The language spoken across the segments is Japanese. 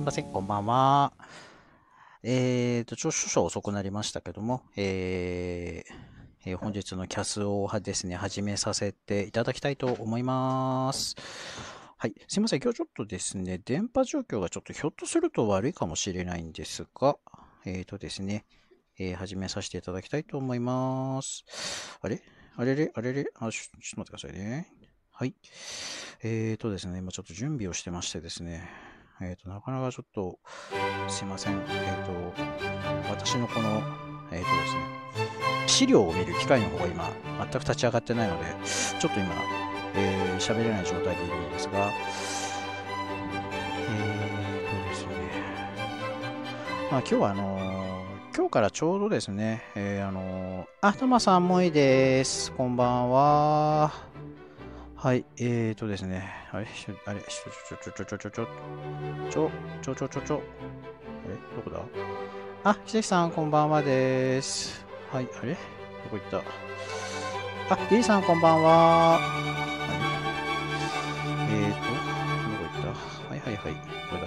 いません、こんばんは。えっ、ー、と、ちょ、少々遅くなりましたけども、えー、えー、本日のキャスをですね、始めさせていただきたいと思います。はい。すいません。今日ちょっとですね、電波状況がちょっとひょっとすると悪いかもしれないんですが、えっ、ー、とですね、えー、始めさせていただきたいと思います。あれあれれあれれあちょ、っと待ってくださいね。はい。えっ、ー、とですね、今ちょっと準備をしてましてですね、えっ、ー、と、なかなかちょっと、すいません。えっ、ー、と、私のこの、えっ、ー、とですね、資料を見る機会の方が今、全く立ち上がってないので、ちょっと今、えー、喋れない状態でいるんですが、えっ、とですね、まあ今日はあの今日からちょうどですね、えー、あのー、あ、たまさんもいです。こんばんは。はい、えーとですね、あれ、あれ、ちょちょちょちょちょちょちょちょちょちょちょあれ、どこだあ、ひできさん、こんばんはです。はい、あれどこ行ったあ、リリさん、こんばんは。えーと、どこ行ったはいはいはい。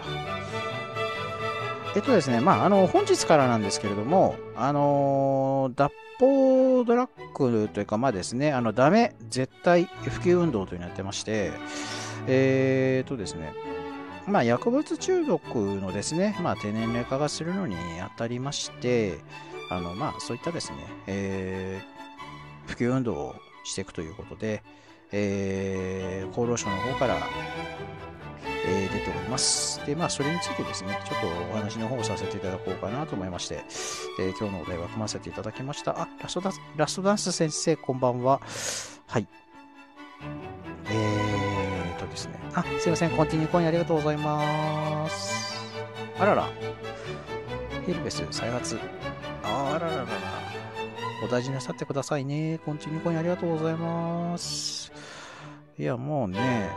えっとですね、まあ、あの、本日からなんですけれども、あのー、脱法ドラッグというか、まあですね、あの、ダメ、絶対、普及運動というのをやってまして、えー、っとですね、まあ、薬物中毒のですね、まあ、低年齢化がするのにあたりまして、あの、まあ、そういったですね、えー、普及運動をしていくということで、えー、厚労省の方から、えー、出ております。で、まあ、それについてですね、ちょっとお話の方をさせていただこうかなと思いまして、えー、今日のお題は組ませていただきました。あ、ラストダンス、ラストダンス先生、こんばんは。はい。えーとですね、あ、すいません、コンティニューコインありがとうございます。あらら、ヘルベス再発。あらららら。お大事になさってくださいね。コンチニコインありがとうございます。いや、もうね、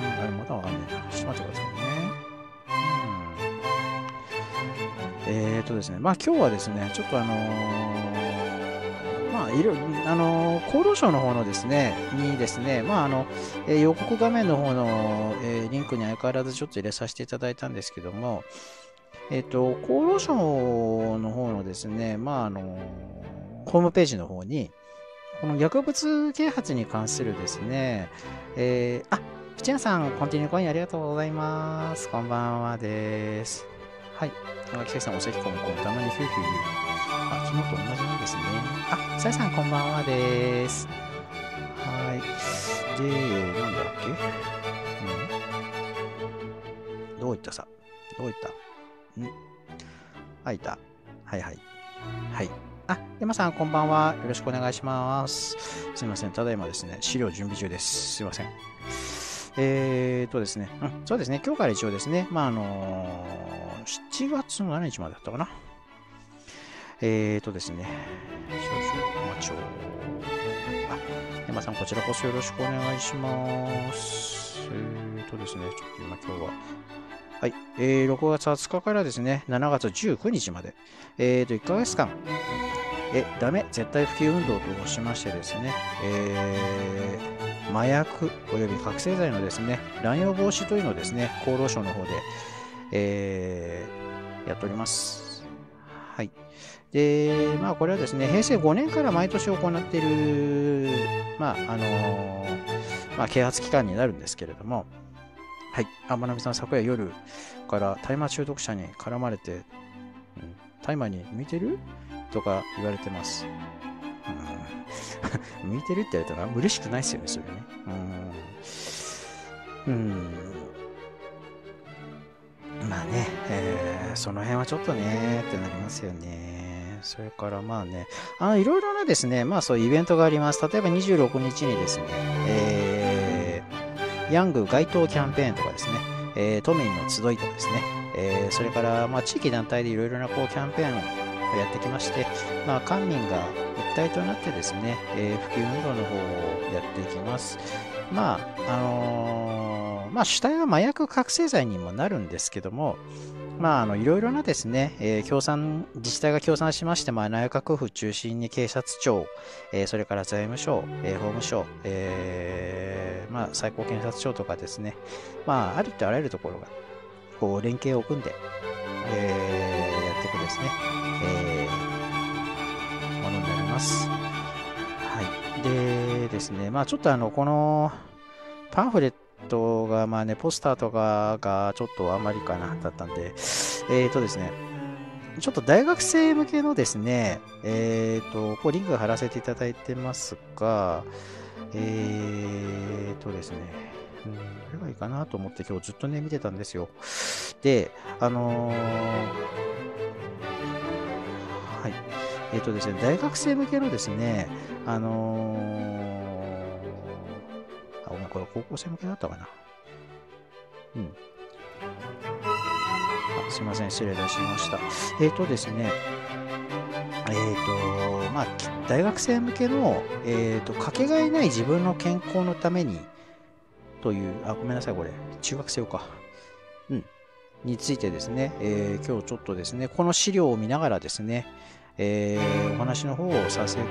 うん、あれまだわかんないな。ちょっと待ってくださいね。うん。えっ、ー、とですね、まあ今日はですね、ちょっとあのー、まあ、いろあの厚労省の方のですね、にですね、まああの、え予告画面の方の、えリンクに相変わらずちょっと入れさせていただいたんですけども、えっ、と、厚労省の方のですね、まああのホームページの方に、この薬物啓発に関するですね、えー、あ、プチヤさん、コンティニューコインありがとうございます。こんばんはです。はい。山木さん、お席ひここたまにヒューヒューあ、昨日と同じなんですね。あ、さやさん、こんばんはです。はい。で、なんだっけ、うん、どういったさどういったんあ、いた。はいはい。はい。あ、山さん、こんばんは。よろしくお願いします。すいません。ただいまですね、資料準備中です。すいません。えーとですね、うん、そうですね、今日から一応ですね、まあ、あのー、7月の何日までだったかな。えーとですね、少々お待ちを。あ、山さん、こちらこそよろしくお願いします。えーとですね、ちょっと今今日ははい、えー、6月20日からですね、7月19日まで、えー、と、1ヶ月間、え、ダメ、絶対普及運動としましてですね、えー、麻薬および覚醒剤のですね、乱用防止というのをですね、厚労省の方で、えー、やっております。はい。で、まあ、これはですね、平成5年から毎年行っている、まあ、あのー、まあ、啓発期間になるんですけれども、はい。あ、まなみさん、昨夜夜から大麻中毒者に絡まれて、大、う、麻、ん、に向いてるとか言われてます。うん、向いてるって言われたら嬉しくないですよね、それね。うん。うん。まあね、えー、その辺はちょっとねってなりますよね。それからまあね、あいろいろなですね、まあそういうイベントがあります。例えば26日にですね、えーヤング街頭キャンペーンとかですね、えー、都民の集いとかですね、えー、それから、まあ、地域団体でいろいろなこうキャンペーンをやってきまして、まあ、官民が一体となってですね、えー、普及運動の方をやっていきます。まあ、あのー、まあ、主体は麻薬覚醒剤にもなるんですけども、まあ、あの、いろいろなですね、えー、共産、自治体が協賛しまして、まあ、内閣府中心に警察庁、えー、それから財務省、えー、法務省、えー、まあ、最高検察庁とかですね、まあ、ありとあらゆるところが、こう、連携を組んで、えー、やっていくですね、えー、ものになります。はい。でですね、まあ、ちょっとあの、この、パンフレットトが、まあね、ポスターとかがちょっとあまりかな、だったんで、えっ、ー、とですね、ちょっと大学生向けのですね、えっ、ー、と、こうリンク貼らせていただいてますが、えっ、ー、とですね、うん、これがいいかなと思って今日ずっとね、見てたんですよ。で、あのはい。えっ、とですね、大学生向けのですね、あのごう。これ高校生向けだったかな。うん。すいません、失礼いたしました。えっ、ー、とですね、えーとまあ、大学生向けの、えーと、かけがえない自分の健康のためにという、あ、ごめんなさい、これ、中学生用か。うん。についてですね、えー、今日ちょっとですね、この資料を見ながらですね、えー、お話の方をさせてい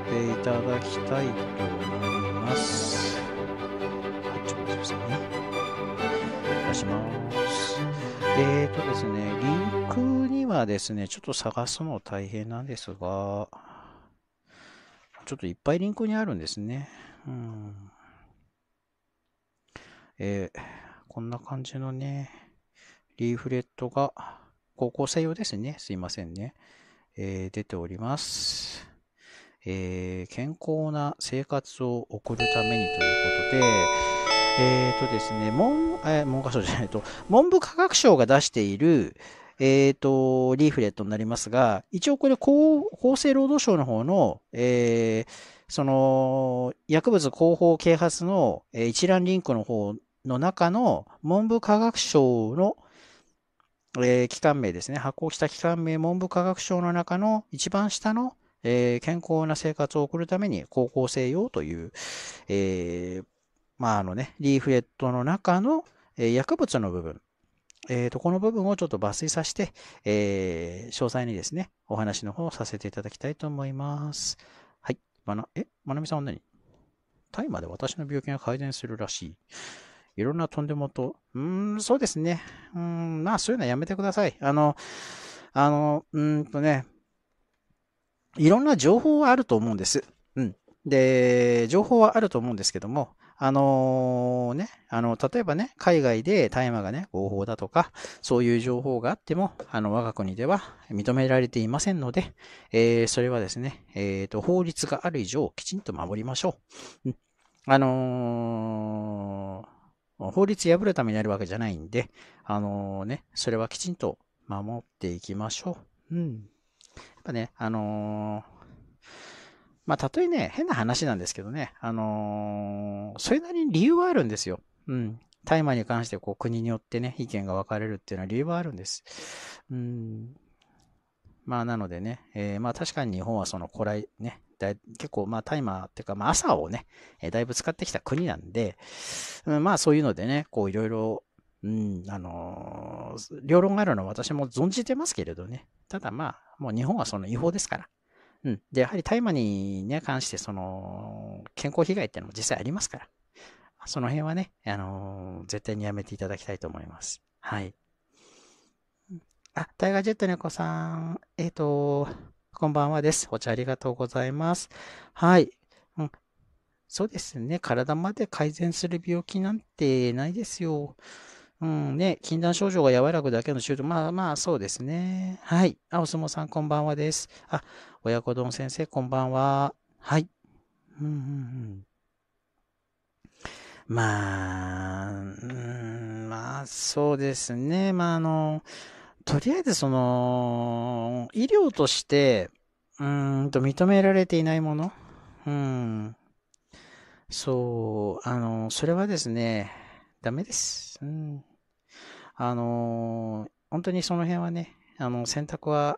ただきたいと思います。ですね。出します。えっ、ー、とですね、リンクにはですね、ちょっと探すの大変なんですが、ちょっといっぱいリンクにあるんですね。うん。えー、こんな感じのね、リーフレットが、高校生用ですね。すいませんね。えー、出ております。えー、健康な生活を送るためにということで、えっ、ー、とですね、文、えー、文科省じゃないと、文部科学省が出している、えっ、ー、と、リーフレットになりますが、一応これ、厚生労働省の方の、えー、その、薬物広報啓発の、え一覧リンクの方の中の、文部科学省の、えー、機関名ですね、発行した機関名、文部科学省の中の一番下の、えー、健康な生活を送るために高校生用という、えー、まあ、あのね、リーフレットの中の、え薬物の部分、えーと、この部分をちょっと抜粋させて、えー、詳細にですね、お話の方をさせていただきたいと思います。はい。まな、え、まなみさんは何大麻で私の病気が改善するらしい。いろんなとんでもと、うーん、そうですね。うん、まあ、そういうのはやめてください。あの、あの、うーんとね、いろんな情報はあると思うんです。で、情報はあると思うんですけども、あのー、ね、あの、例えばね、海外で大麻がね、合法だとか、そういう情報があっても、あの、我が国では認められていませんので、えー、それはですね、えっ、ー、と、法律がある以上、きちんと守りましょう。うん、あの法律破るためにやるわけじゃないんで、あのね、それはきちんと守っていきましょう。うん。やっぱね、あのまあ、たとえね、変な話なんですけどね、あのー、それなりに理由はあるんですよ。うん。大麻に関してこう国によってね、意見が分かれるっていうのは理由はあるんです。うん。まあ、なのでね、えー、まあ、確かに日本はその古来ね、だ結構まあ大麻っていうか、まあ、朝をね、えー、だいぶ使ってきた国なんで、うん、まあ、そういうのでね、こう、いろいろ、うん、あのー、両論があるのは私も存じてますけれどね。ただまあ、もう日本はその違法ですから。うん。で、やはり大麻に、ね、関して、その、健康被害っていうのも実際ありますから。その辺はね、あのー、絶対にやめていただきたいと思います。はい。あ、タイガージェット猫さん、えっ、ー、と、こんばんはです。お茶ありがとうございます。はい。うん、そうですね。体まで改善する病気なんてないですよ。うんね、禁断症状が和らぐだけの手術、まあまあそうですね。はい。あ、お相撲さんこんばんはです。あ、親子丼先生、こんばんは。はい。うんうんうん、まあ、うん、まあ、そうですね。まあ、あの、とりあえずその、医療として、うんと認められていないもの。うん。そう、あの、それはですね、ダメです。うん。あの、本当にその辺はね、あの、選択は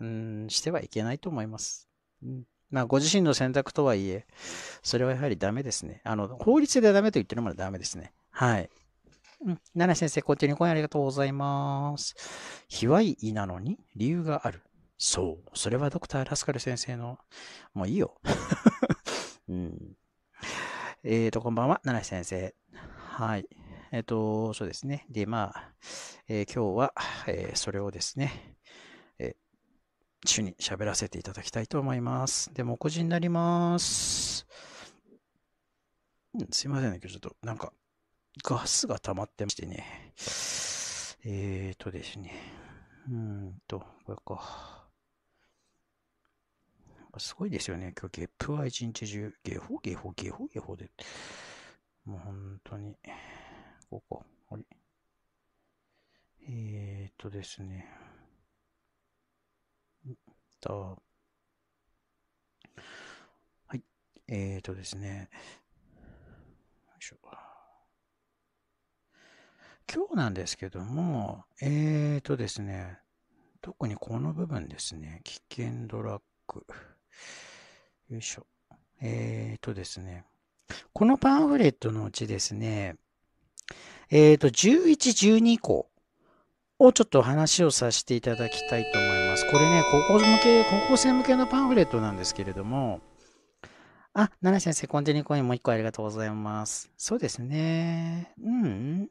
うん、してはいけないと思います。うんまあ、ご自身の選択とはいえ、それはやはりダメですね。あの、法律でダメと言ってるものはダメですね。はい。うん。奈良先生、こっちに今夜ありがとうございます。卑猥いなのに理由がある。そう。それはドクター・ラスカル先生の、もういいよ。うん。えっ、ー、と、こんばんは、奈良先生。はい。えっ、ー、と、そうですね。で、まあ、えー、今日は、えそれをですね、主に喋らせていただきたいと思います。で、も、個人になります。すいませんね、今日ちょっと、なんか、ガスが溜まってましてね。えーとですね。うーんと、これか。すごいですよね。今日ゲップは一日中、ゲホゲホゲホゲホで。もう本当に。ここ。あれ。えーとですね。と、はい。えっ、ー、とですね。よいしょ。今日なんですけども、えっ、ー、とですね、特にこの部分ですね、危険ドラッグ。よいしょ。えっ、ー、とですね、このパンフレットのうちですね、えっ、ー、と、11、12以降をちょっと話をさせていただきたいと思います。ます。これね、高校向け、高校生向けのパンフレットなんですけれども、あ、奈良先生、コンテニコインもう一個ありがとうございます。そうですね。うん。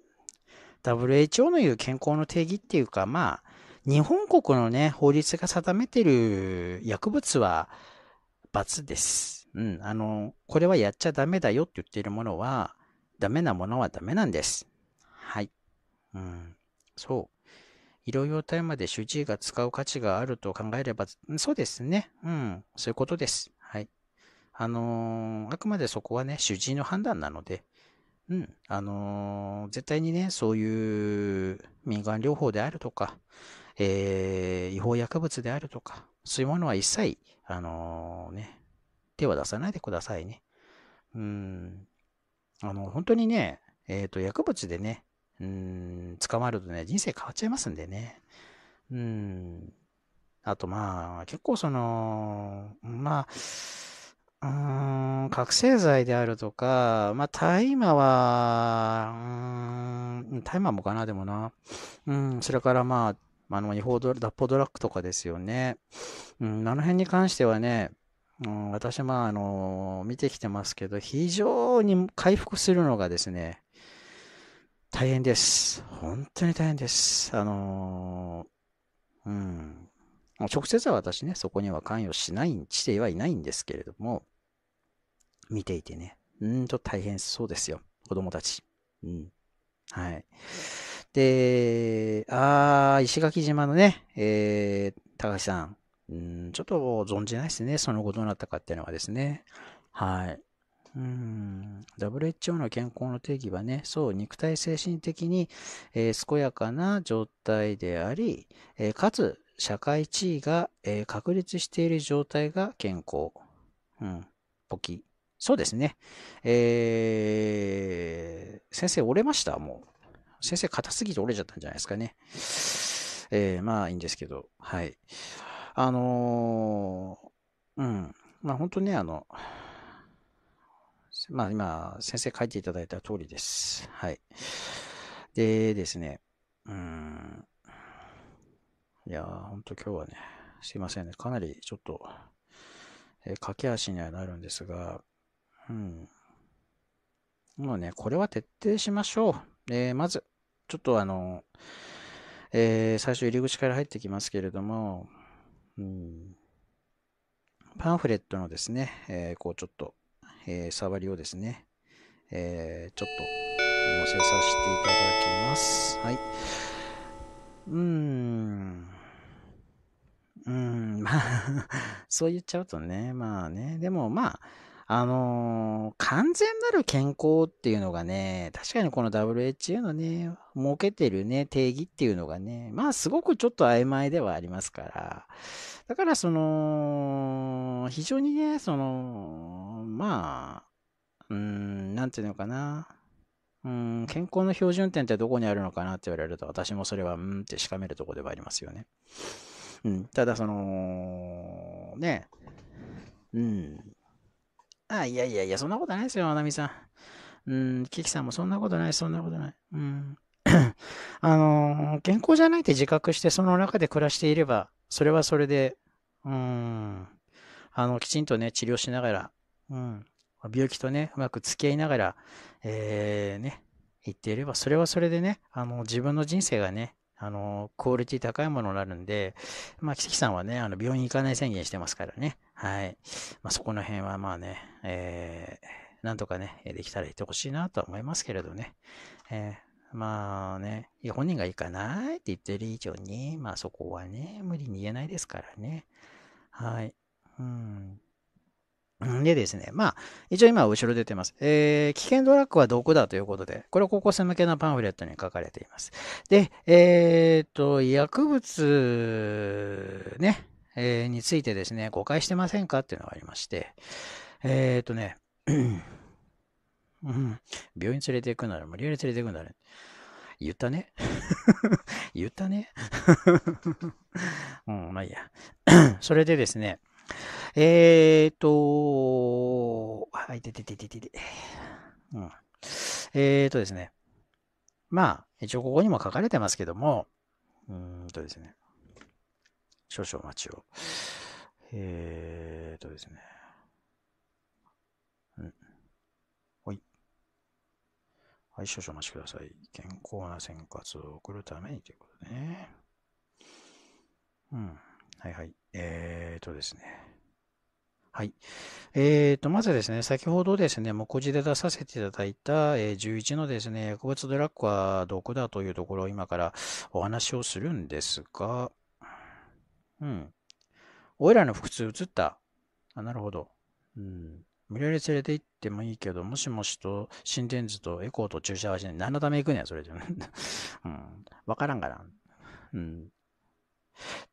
WHO の言う健康の定義っていうか、まあ、日本国のね、法律が定めてる薬物は罰です。うん。あの、これはやっちゃダメだよって言っているものは、ダメなものはダメなんです。はい。うん。そう。医療用体まで主治医が使う価値があると考えれば、そうですね。うん、そういうことです。はい。あのー、あくまでそこはね、主治医の判断なので、うん、あのー、絶対にね、そういう民間療法であるとか、えー、違法薬物であるとか、そういうものは一切、あのー、ね、手は出さないでくださいね。うん、あの、本当にね、えっ、と、薬物でね、うん、捕まるとね、人生変わっちゃいますんでね。うん。あとまあ、結構その、まあ、うん、覚醒剤であるとか、まあ、大麻は、うん、大麻もかな、でもな。うん、それからまあ、あの、違法ド脱法ドラッグとかですよね。うん、あの辺に関してはね、うん、私まあ、あの、見てきてますけど、非常に回復するのがですね、大変です。本当に大変です。あのうん。もう直接は私ね、そこには関与しない、してはいないんですけれども、見ていてね、うんと大変そうですよ。子供たち。うん。はい。で、あー、石垣島のね、えー、高橋さん。うん、ちょっと存じないですね。その後どうなったかっていうのはですね。はい。うん WHO の健康の定義はね、そう、肉体精神的に、えー、健やかな状態であり、えー、かつ社会地位が、えー、確立している状態が健康。うん、ポキ。そうですね。えー、先生折れましたもう。先生硬すぎて折れちゃったんじゃないですかね。えー、まあいいんですけど、はい。あのー、うん、まあ本当ね、あの、まあ今、先生書いていただいた通りです。はい。でですね、うん。いやー、ほんと今日はね、すいませんね。かなりちょっと、えー、駆け足にはなるんですが、うん。もうね、これは徹底しましょう。えー、まず、ちょっとあの、えー、最初入り口から入ってきますけれども、うん、パンフレットのですね、えー、こうちょっと、えー、触りをですね、えー、ちょっと乗せさせていただきます。はい。うーん。うーん、まあ そう言っちゃうとね、まあね、でもまあ、あのー、完全なる健康っていうのがね、確かにこの WHO のね、設けてるね、定義っていうのがね、まあすごくちょっと曖昧ではありますから、だからその、非常にね、その、まあ、うん、なんていうのかな、うん、健康の標準点ってどこにあるのかなって言われると、私もそれは、うんってしかめるところではありますよね。うん、ただその、ね、うん、あ、いやいやいや、そんなことないですよ、アナミさん。うん、キキさんもそんなことない、そんなことない。うん。あの健康じゃないって自覚して、その中で暮らしていれば、それはそれで、うん、あの、きちんとね、治療しながら、うん、病気とね、うまく付き合いながら、えー、ね、言っていれば、それはそれでね、あの、自分の人生がね、あの、クオリティ高いものになるんで、まあ、キキさんはね、あの、病院行かない宣言してますからね。はい。まあ、そこの辺はまあね、えー、なんとかね、できたら言ってほしいなとは思いますけれどね。えー、まあね、本人が行かないって言ってる以上に、まあそこはね、無理に言えないですからね。はい。うん。でですね、まあ、一応今後ろ出てます。えー、危険ドラッグは毒だということで、これは高校生向けのパンフレットに書かれています。で、えー、っと、薬物、ね、えー、についてですね、誤解してませんかっていうのがありまして、えっ、とね、うん、病院連れて行くなら無理やり連れて行くなら、言ったね 言ったね うん、まあいいや それでですね、えー、っと、はいてててててて。うん。えー、っとですね。まあ、一応ここにも書かれてますけども、うんとですね。少々お待ちを。えーとですね。うん。はい。はい、少々お待ちください。健康な生活を送るためにということでね。うん。はいはい。えーとですね。はい。えーと、まずですね、先ほどですね、目次で出させていただいた、えー、11のですね、薬物ドラッグは毒だというところを今からお話をするんですが、うん。おいらの腹痛映ったあ、なるほど。うん。無理やり連れて行ってもいいけど、もしもしと、心電図とエコーと注射はしない。何のため行くねや、それじゃ。うん。わからんから。うん。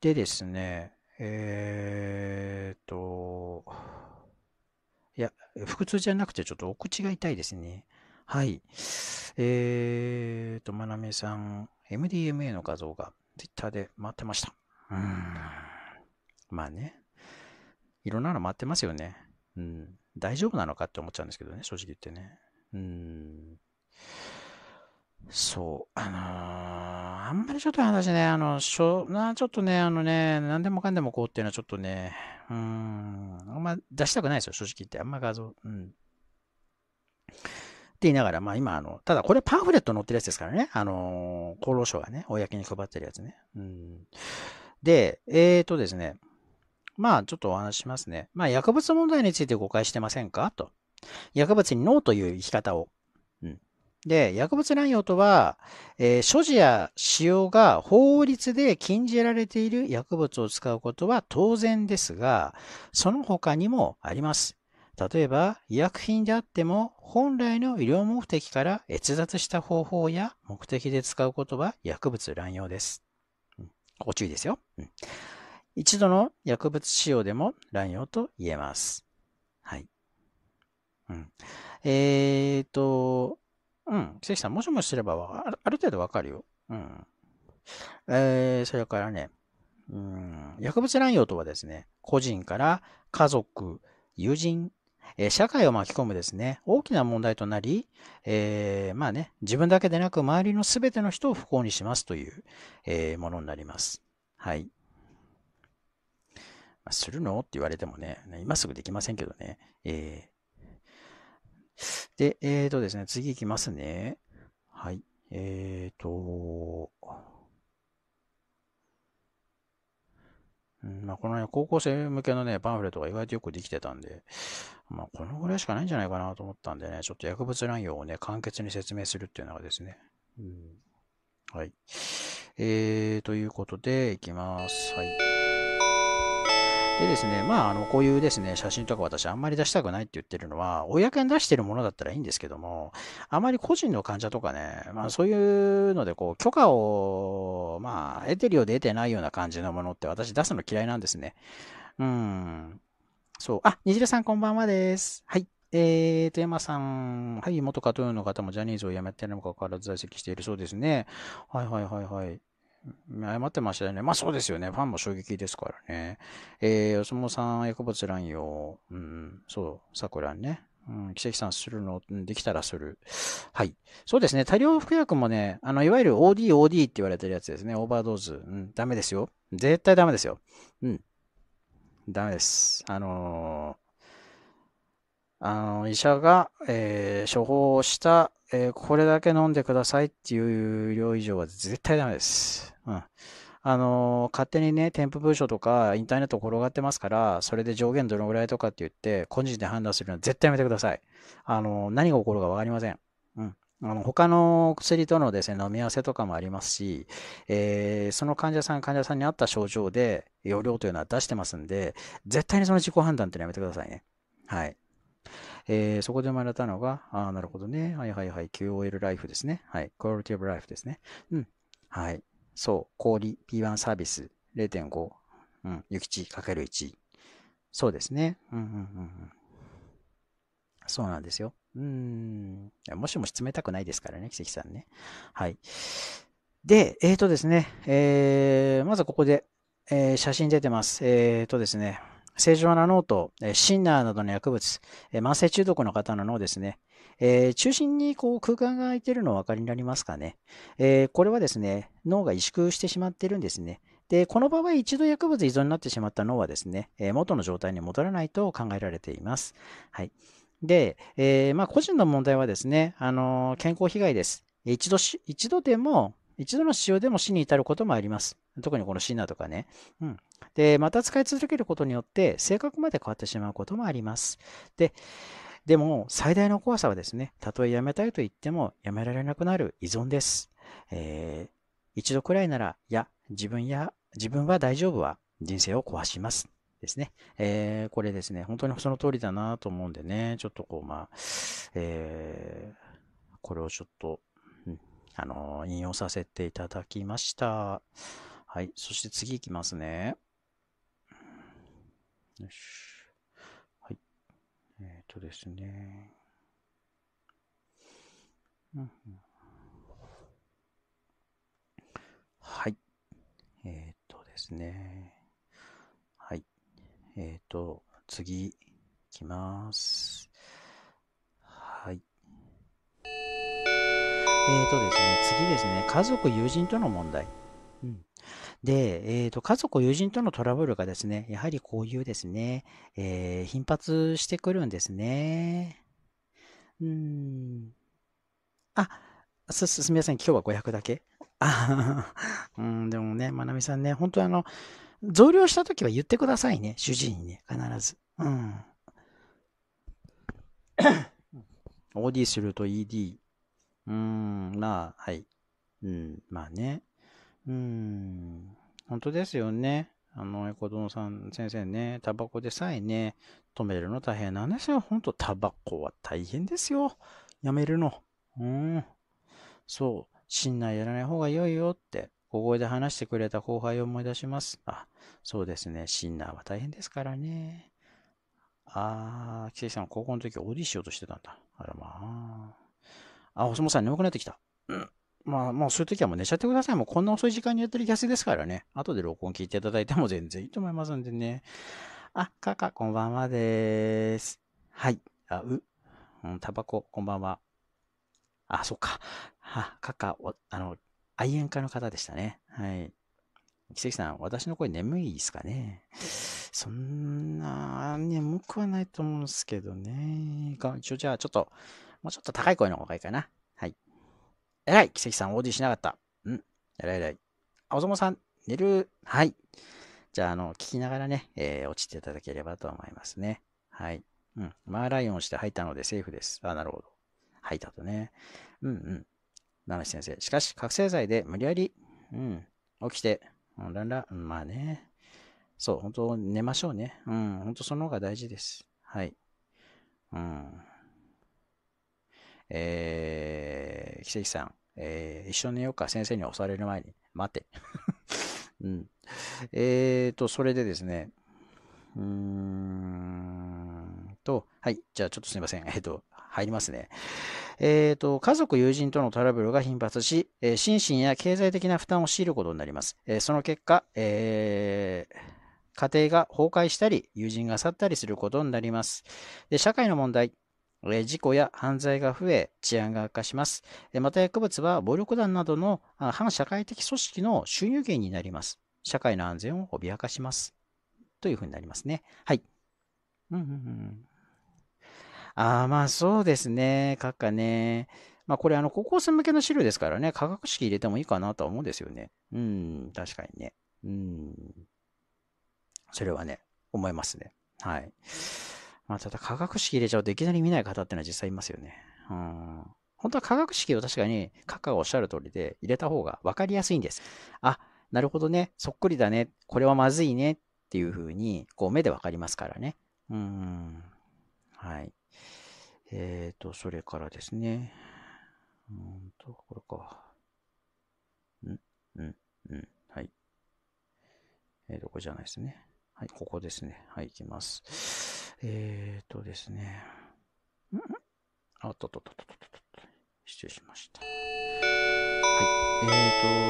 でですね、えー、っと、いや、腹痛じゃなくて、ちょっとお口が痛いですね。はい。えー、っと、まなめさん、MDMA の画像が Twitter で回ってました。うん。まあね。いろんなの待ってますよね。うん。大丈夫なのかって思っちゃうんですけどね、正直言ってね。うん。そう。あのー、あんまりちょっと話ね、あの、しょ、な、ちょっとね、あのね、何でもかんでもこうっていうのはちょっとね、うん、あんま出したくないですよ、正直言って。あんま画像、うん。って言いながら、まあ今、あの、ただこれパンフレット載ってるやつですからね。あのー、厚労省がね、公に配ってるやつね。うん。で、えっ、ー、とですね。まあ、ちょっとお話しますね。まあ、薬物問題について誤解してませんかと。薬物にノーという生き方を。うん、で、薬物乱用とは、えー、所持や使用が法律で禁じられている薬物を使うことは当然ですが、その他にもあります。例えば、医薬品であっても、本来の医療目的から逸脱した方法や目的で使うことは薬物乱用です。ご注意ですよ。うん、一度の薬物使用でも乱用と言えます。はい。うん、えーと、うん、関さん、もしもしすればある程度わかるよ。うん。えー、それからね、うん、薬物乱用とはですね、個人から家族、友人、え社会を巻き込むですね、大きな問題となり、えー、まあね、自分だけでなく周りの全ての人を不幸にしますという、えー、ものになります。はい。まするのって言われてもね、今すぐできませんけどね。えー、で、えっ、ー、とですね、次いきますね。はい。えっ、ー、と、まあ、このね、高校生向けのね、パンフレットが意外とよくできてたんで、まあ、このぐらいしかないんじゃないかなと思ったんでね、ちょっと薬物乱用をね、簡潔に説明するっていうのがですね。うん、はい。えー、ということで、いきます。はい。でですね、まあ、あの、こういうですね、写真とか私あんまり出したくないって言ってるのは、公に出してるものだったらいいんですけども、あまり個人の患者とかね、まあそういうので、こう、許可を、まあ、得てるようで得てないような感じのものって私出すの嫌いなんですね。うん。そう。あ、にじらさんこんばんはです。はい。えー、と、やまさん、はい、元カトゥーンの方もジャニーズを辞めてるのかから在籍しているそうですね。はいはいはいはい。謝ってましたよね。まあそうですよね。ファンも衝撃ですからね。えー、吉本さん、薬物乱用。うん、そう、さくらんね。うん、奇跡さんするの、できたらする。はい。そうですね。多量服薬もね、あの、いわゆる OD、OD って言われてるやつですね。オーバードーズ。うん、ダメですよ。絶対ダメですよ。うん。ダメです。あのーあの、医者が、えー、処方した、えー、これだけ飲んでくださいっていう量以上は絶対ダメです。うん。あの、勝手にね、添付文書とかインターネット転がってますから、それで上限どのぐらいとかって言って、個人で判断するのは絶対やめてください。あの、何が起こるかわかりません。うん。あの他の薬とのですね、飲み合わせとかもありますし、えー、その患者さん、患者さんに合った症状で、容量というのは出してますんで、絶対にその自己判断っていうのはやめてくださいね。はい。えー、そこで学んだのが、あなるほどね。はいはいはい。QOL ライフですね。はい。Quality of Life ですね。うん。はい。そう。氷 P1 サービス0.5。うん。諭吉 ×1。そうですね。うんうんうん。そうなんですよ。うん。もしもし冷たくないですからね、奇跡さんね。はい。で、えっ、ー、とですね。えー、まずここで、えー、写真出てます。えっ、ー、とですね。正常な脳と、えシンナーなどの薬物、え慢性中毒の方の脳ですね、えー、中心にこう空間が空いてるのお分かりになりますかね。えー、これはですね、脳が萎縮してしまってるんですね。で、この場合、一度薬物依存になってしまった脳はですね、えー、元の状態に戻らないと考えられています。はい。で、えまあ、個人の問題はですね、あの健康被害です。一度し、一度でも、一度の使用でも死に至ることもあります。特にこのシンナーとかね。うん。で、また使い続けることによって性格まで変わってしまうこともあります。で、でも最大の怖さはですね、たとえ辞めたいと言っても辞められなくなる依存です。えー、一度くらいなら、いや、自分や、自分は大丈夫は人生を壊します。ですね。えー、これですね、本当にその通りだなと思うんでね、ちょっとこう、まあ、えー、これをちょっと、あの引用させていただきました。はい、そして次いきますね。よし。はい。えっ、ー、とですね。うん、はい。えっ、ー、とですね。はい。えっ、ー、と、次、いきます。はい。えっ、とですね、次ですね、家族、友人との問題。で、えっ、ー、と、家族、友人とのトラブルがですね、やはりこういうですね、えー、頻発してくるんですね。うん。あ、す、すみません、今日は500だけあ うん、でもね、まなみさんね、本当あの、増量したときは言ってくださいね、主人にね、必ず。うん。OD すると ED。うーん、まあ、はい。うん、まあね。うん。本当ですよね。あの、エコドンさん、先生ね、タバコでさえね、止めるの大変なんですよ。ほんと、タバコは大変ですよ。やめるの。うん。そう。信頼やらない方が良いよって、小声で話してくれた後輩を思い出します。あ、そうですね。シンナーは大変ですからね。あー、奇跡さん、高校の時オーディションとしてたんだ。あらまあ。あ、お相さん眠くなってきた。うん。まあもうそういう時はもう寝ちゃってください。もうこんな遅い時間にやってる気がするですからね。後で録音聞いていただいても全然いいと思いますんでね。あ、かか、こんばんはです。はい。あ、う、うん、タバコ、こんばんは。あ、そっか。は、かか、あの、愛煙家の方でしたね。はい。奇跡さん、私の声眠いですかね。そんな、眠くはないと思うんですけどね。一応じゃあ、ちょっと、もうちょっと高い声の方がいいかな。えらい。奇跡さん、オーディーしなかった。うん。えらいえらい。青おさん、寝る。はい。じゃあ、あの、聞きながらね、えー、落ちていただければと思いますね。はい。うん。マーライオンして吐いたのでセーフです。あ、なるほど。吐いたとね。うんうん。七瀬先生。しかし、覚醒剤で無理やり、うん。起きて、うん、らんら、まあね。そう、本当寝ましょうね。うん、本当その方が大事です。はい。うん。えー、奇跡さん、えー、一緒に寝ようか、先生に押される前に、待て。うん。えーと、それでですね、うーんと、はい、じゃあちょっとすみません。えっ、ー、と、入りますね。えっ、ー、と、家族、友人とのトラブルが頻発し、えー、心身や経済的な負担を強いることになります。えその結果、え家庭が崩壊したり、友人が去ったりすることになります。で社会の問題、事故や犯罪が増え、治安が悪化します。また薬物は暴力団などの反社会的組織の収入源になります。社会の安全を脅かします。というふうになりますね。はい。うんんん。ああ、まあそうですね。閣下ね。まあこれあの高校生向けの資料ですからね、科学式入れてもいいかなとは思うんですよね。うん、確かにね。うん。それはね、思いますね。はい。まあ、ただ、化学式入れちゃうといきなり見ない方ってのは実際いますよね。うん。本当は化学式を確かに、カカがおっしゃる通りで、入れた方が分かりやすいんです。あ、なるほどね、そっくりだね、これはまずいねっていうふうに、こう、目で分かりますからね。うん。はい。えっ、ー、と、それからですね。うんと、これか。んうん、うん、はい。えー、どこじゃないですね。はい、ここですね。はい、いきます。えっ、ー、とですね。んあ、とととととっと。失礼しました。はい。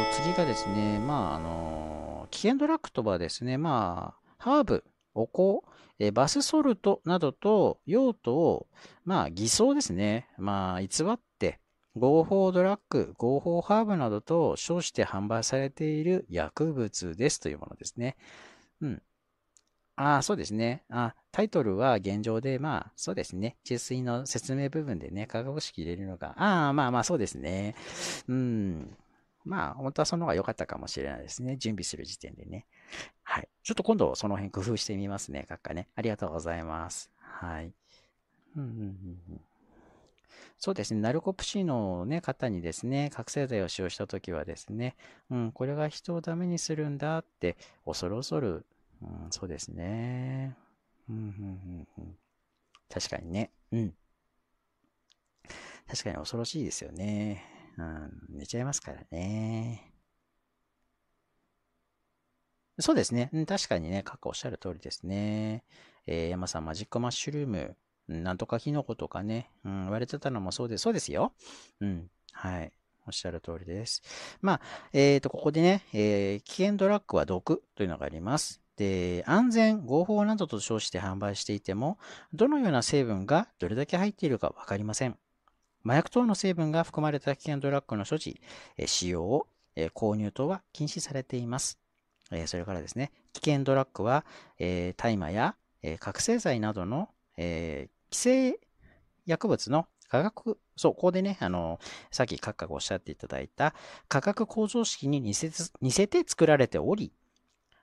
えっ、ー、と、次がですね、まあ、あの、危険ドラッグとはですね、まあ、ハーブ、お香、えバスソルトなどと用途を、まあ、偽装ですね。まあ、偽って、合法ドラッグ、合法ハーブなどと称して販売されている薬物ですというものですね。うん。ああ、そうですね。あタイトルは現状で、まあ、そうですね。治水の説明部分でね、化学式入れるのが、ああ、まあまあ、そうですね。うん。まあ、本当はその方が良かったかもしれないですね。準備する時点でね。はい。ちょっと今度、その辺工夫してみますね。閣下ね。ありがとうございます。はい。うんうん、そうですね。ナルコプシーの、ね、方にですね、覚醒剤を使用したときはですね、うん、これが人をダメにするんだって、恐る恐る、うん、そうですね。うんうんうん確かにね。うん。確かに恐ろしいですよね。うん、寝ちゃいますからね。そうですね。確かにね、過去おっしゃる通りですね。えー、山さん、マジックマッシュルーム、なんとかキノコとかね、うん、言われてたのもそうです。そうですよ。うん。はい。おっしゃる通りです。まあ、えっ、ー、と、ここでね、えー、危険ドラッグは毒というのがあります。で、安全、合法などと称して販売していても、どのような成分がどれだけ入っているか分かりません。麻薬等の成分が含まれた危険ドラッグの所持、使用を、購入等は禁止されています。それからですね、危険ドラッグは、大麻や覚醒剤などの規制薬物の価格、そう、ここでね、あの、さっき下がおっしゃっていただいた価格構造式に似せ似せて作られており、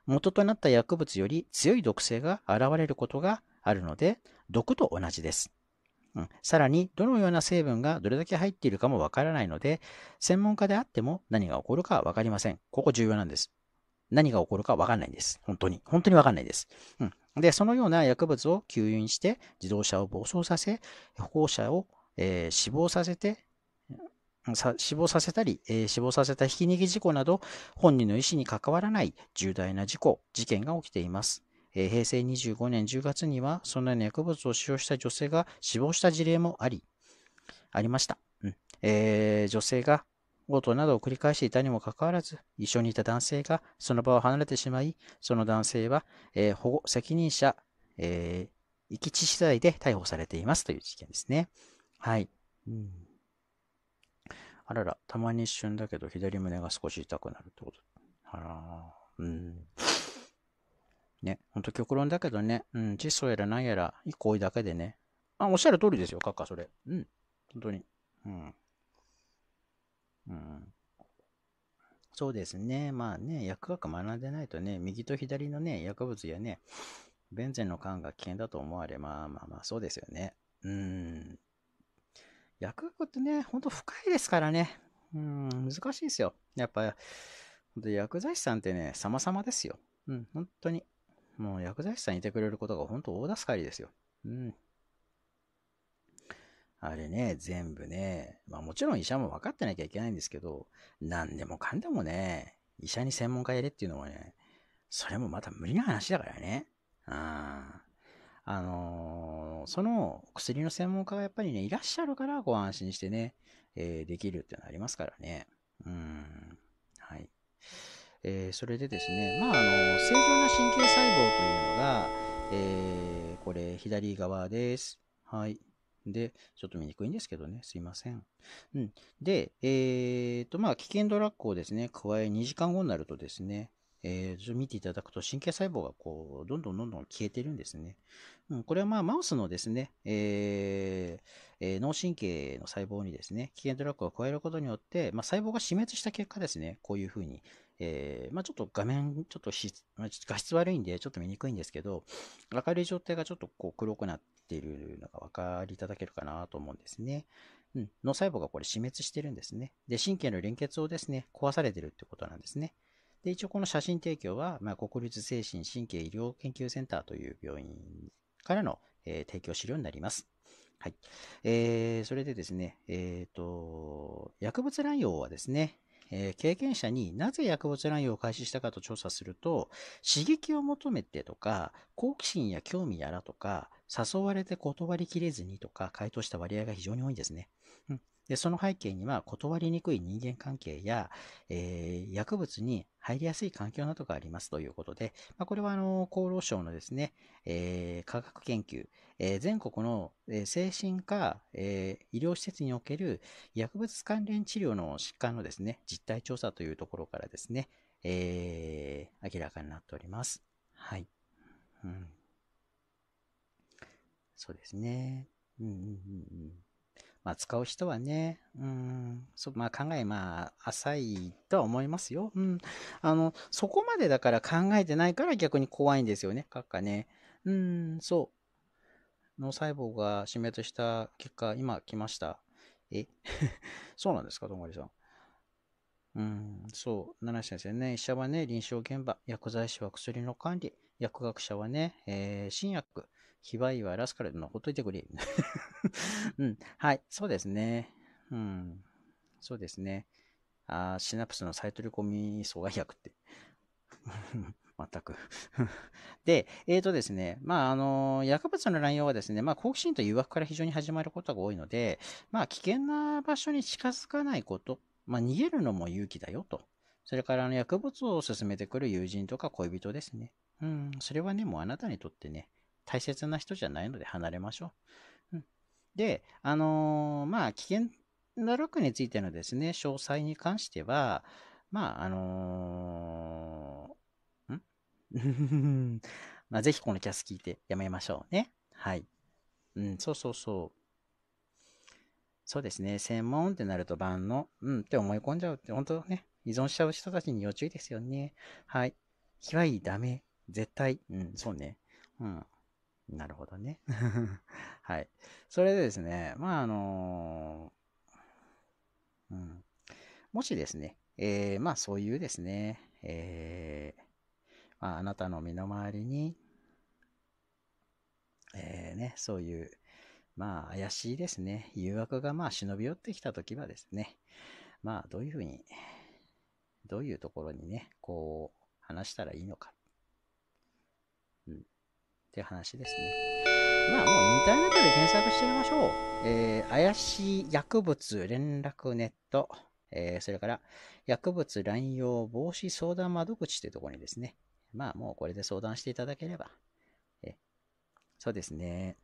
元となった薬物より強い毒性が現れることがあるので、毒と同じです。うん、さらに、どのような成分がどれだけ入っているかもわからないので、専門家であっても何が起こるかわかりません。ここ重要なんです。何が起こるかわかんないんです。本当に。本当にわかんないです。うん。で、そのような薬物を吸引して、自動車を暴走させ、歩行者を、えー、死亡させて、死亡させたり、えー、死亡させたひき逃げ事故など、本人の意思に関わらない重大な事故、事件が起きています。えー、平成25年10月には、そのような薬物を使用した女性が死亡した事例もあり、ありました。うんえー、女性が強盗などを繰り返していたにもかかわらず、一緒にいた男性がその場を離れてしまい、その男性は、えー、保護責任者、えー、遺棄致死罪で逮捕されていますという事件ですね。はい。うんあらら、たまに一瞬だけど左胸が少し痛くなるってこと。あら、うん。ね、ほんと極論だけどね、うん、窒素やら何やら、いい行為だけでね。あ、おっしゃる通りですよ、カッカ、それ。うん、本当に。うん。うん。そうですね。まあね、薬学学んでないとね、右と左のね、薬物やね、ベンゼンの缶が危険だと思われ、まあまあまあ、そうですよね。うん。薬学ってね、ほんと深いですからね。うん、難しいですよ。やっぱ、本当薬剤師さんってね、様々ですよ。うん、本当に。もう薬剤師さんいてくれることが本当大助かりですよ。うん。あれね、全部ね、まあもちろん医者も分かってなきゃいけないんですけど、何でもかんでもね、医者に専門家やれっていうのはね、それもまた無理な話だからね。ああ。あのー、その薬の専門家がやっぱりね、いらっしゃるからご安心してね、えー、できるっていうのはありますからね。うん。はい。えー、それでですね、まあ、あの、正常な神経細胞というのが、えー、これ、左側です。はい。で、ちょっと見にくいんですけどね、すいません。うん。で、えー、と、まあ、危険ドラッグをですね、加え2時間後になるとですね、えー、見ていただくと神経細胞がこう、どんどんどんどん消えてるんですね。うん、これはまあマウスのですね、えーえー、脳神経の細胞にですね、危険ドラッグを加えることによって、まあ、細胞が死滅した結果ですね、こういうふうに、えー、まあ、ちょっと画面、ちょっと画質悪いんでちょっと見にくいんですけど、明るい状態がちょっとこう黒くなっているのが分かりいただけるかなと思うんですね。うん、脳細胞がこれ死滅してるんですね。で、神経の連結をですね、壊されてるってことなんですね。で、一応この写真提供は、まあ、国立精神神経医療研究センターという病院からの、えー、提供資料になります。はい。えー、それでですね、えっ、ー、と、薬物乱用はですね、えー、経験者になぜ薬物乱用を開始したかと調査すると、刺激を求めてとか、好奇心や興味やらとか、誘われて断りきれずにとか、回答した割合が非常に多いんですね。うん、で、その背景には断りにくい人間関係や、えー、薬物に入りやすい環境などがありますということで、まあ、これはあの、厚労省のですね、えー、科学研究、えー、全国の、え精神科、え医療施設における薬物関連治療の疾患のですね、実態調査というところからですね、え明らかになっております。はい。うん、そうですね。うんうんうんうんまあ、使う人はね、うん、そまあ、考え、まあ、浅いとは思いますよ。うん。あの、そこまでだから考えてないから逆に怖いんですよね、閣下ね。うん、そう。脳細胞が死滅した結果、今来ました。え そうなんですか、どんぐりさん。うん、そう、七瀬先生ね、医者はね、臨床現場、薬剤師は薬の管理、薬学者はね、えー、新薬、キワイはラスカル、のほっといてくれ。うん。はい。そうですね。うん。そうですね。あシナプスのサイトリコミ阻害薬って。全く で、えっ、ー、とですね、まあ、あの、薬物の乱用はですね、まあ、好奇心と誘惑から非常に始まることが多いので、まあ、危険な場所に近づかないこと、まあ、逃げるのも勇気だよと。それから、あの、薬物を勧めてくる友人とか恋人ですね。うん、それはね、もうあなたにとってね、大切な人じゃないので離れましょう。うん、で、あのー、まあ、危険なロックについてのですね、詳細に関しては、まあ、あのー、ん まあ、ぜひこのキャス聞いてやめましょうね。はい。うん、そうそうそう。そうですね。専門ってなると万の、うんって思い込んじゃうって、本当ね、依存しちゃう人たちに要注意ですよね。はい。ひわいい、ダメ、絶対、うん、そうね。うん。なるほどね。はい。それでですね、まあ、あのー、うん。もしですね、えー、まあ、そういうですね、えー、まあ、あなたの身の回りに、えー、ね、そういう、まあ、怪しいですね、誘惑が、まあ、忍び寄ってきたときはですね、まあ、どういうふうに、どういうところにね、こう、話したらいいのかっていう話ですね。まあもうインターネットで検索してみましょう。えー、怪しい薬物連絡ネット。えー、それから薬物乱用防止相談窓口というところにですね、まあもうこれで相談していただければ。えそうですね。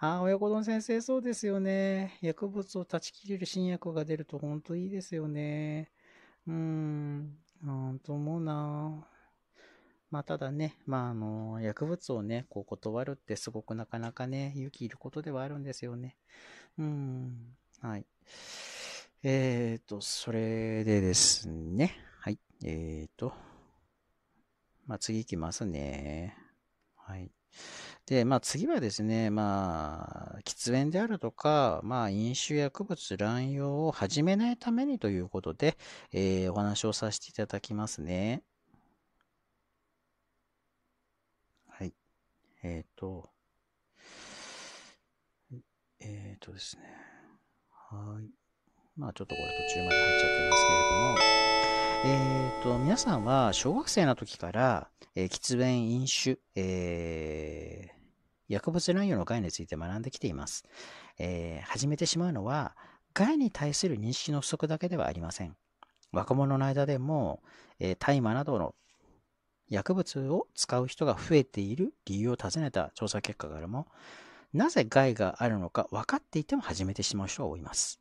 ああ、親子丼先生、そうですよね。薬物を断ち切れる新薬が出ると本当いいですよね。うーん、ほんと思うな。まあ、ただね、まあ、あの、薬物をね、こう断るってすごくなかなかね、勇気いることではあるんですよね。うん。はい。えっ、ー、と、それでですね。はい。えっ、ー、と。まあ、次行きますね。はい。で、まあ、次はですね、まあ、喫煙であるとか、まあ、飲酒薬物乱用を始めないためにということで、えー、お話をさせていただきますね。えっ、ー、と、えっ、ー、とですね。はい。まあちょっとこれ途中まで入っちゃってますけれども、えっ、ー、と、皆さんは小学生の時から、えー、喫煙、飲酒、えー、薬物乱用の害について学んできています。えー、始めてしまうのは、害に対する認識の不足だけではありません。若者の間でも、えー、大麻などの薬物を使う人が増えている理由を尋ねた調査結果からも、なぜ害があるのか分かっていても始めてしまう人が多います。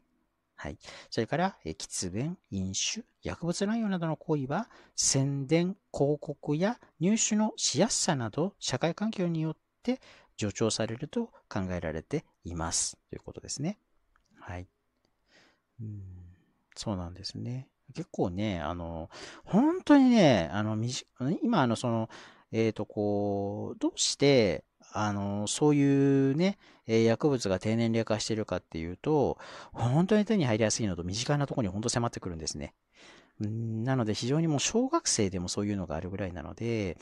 はい。それから、え喫煙、飲酒、薬物乱用などの行為は、宣伝、広告や入手のしやすさなど、社会環境によって助長されると考えられています。ということですね。はい。うん、そうなんですね。結構ね、あの、本当にね、あの、今、あの、その、えっ、ー、と、こう、どうして、あの、そういうね、え薬物が低年齢化してるかっていうと、本当に手に入りやすいのと身近なところに本当迫ってくるんですね。なので非常にもう小学生でもそういうのがあるぐらいなので、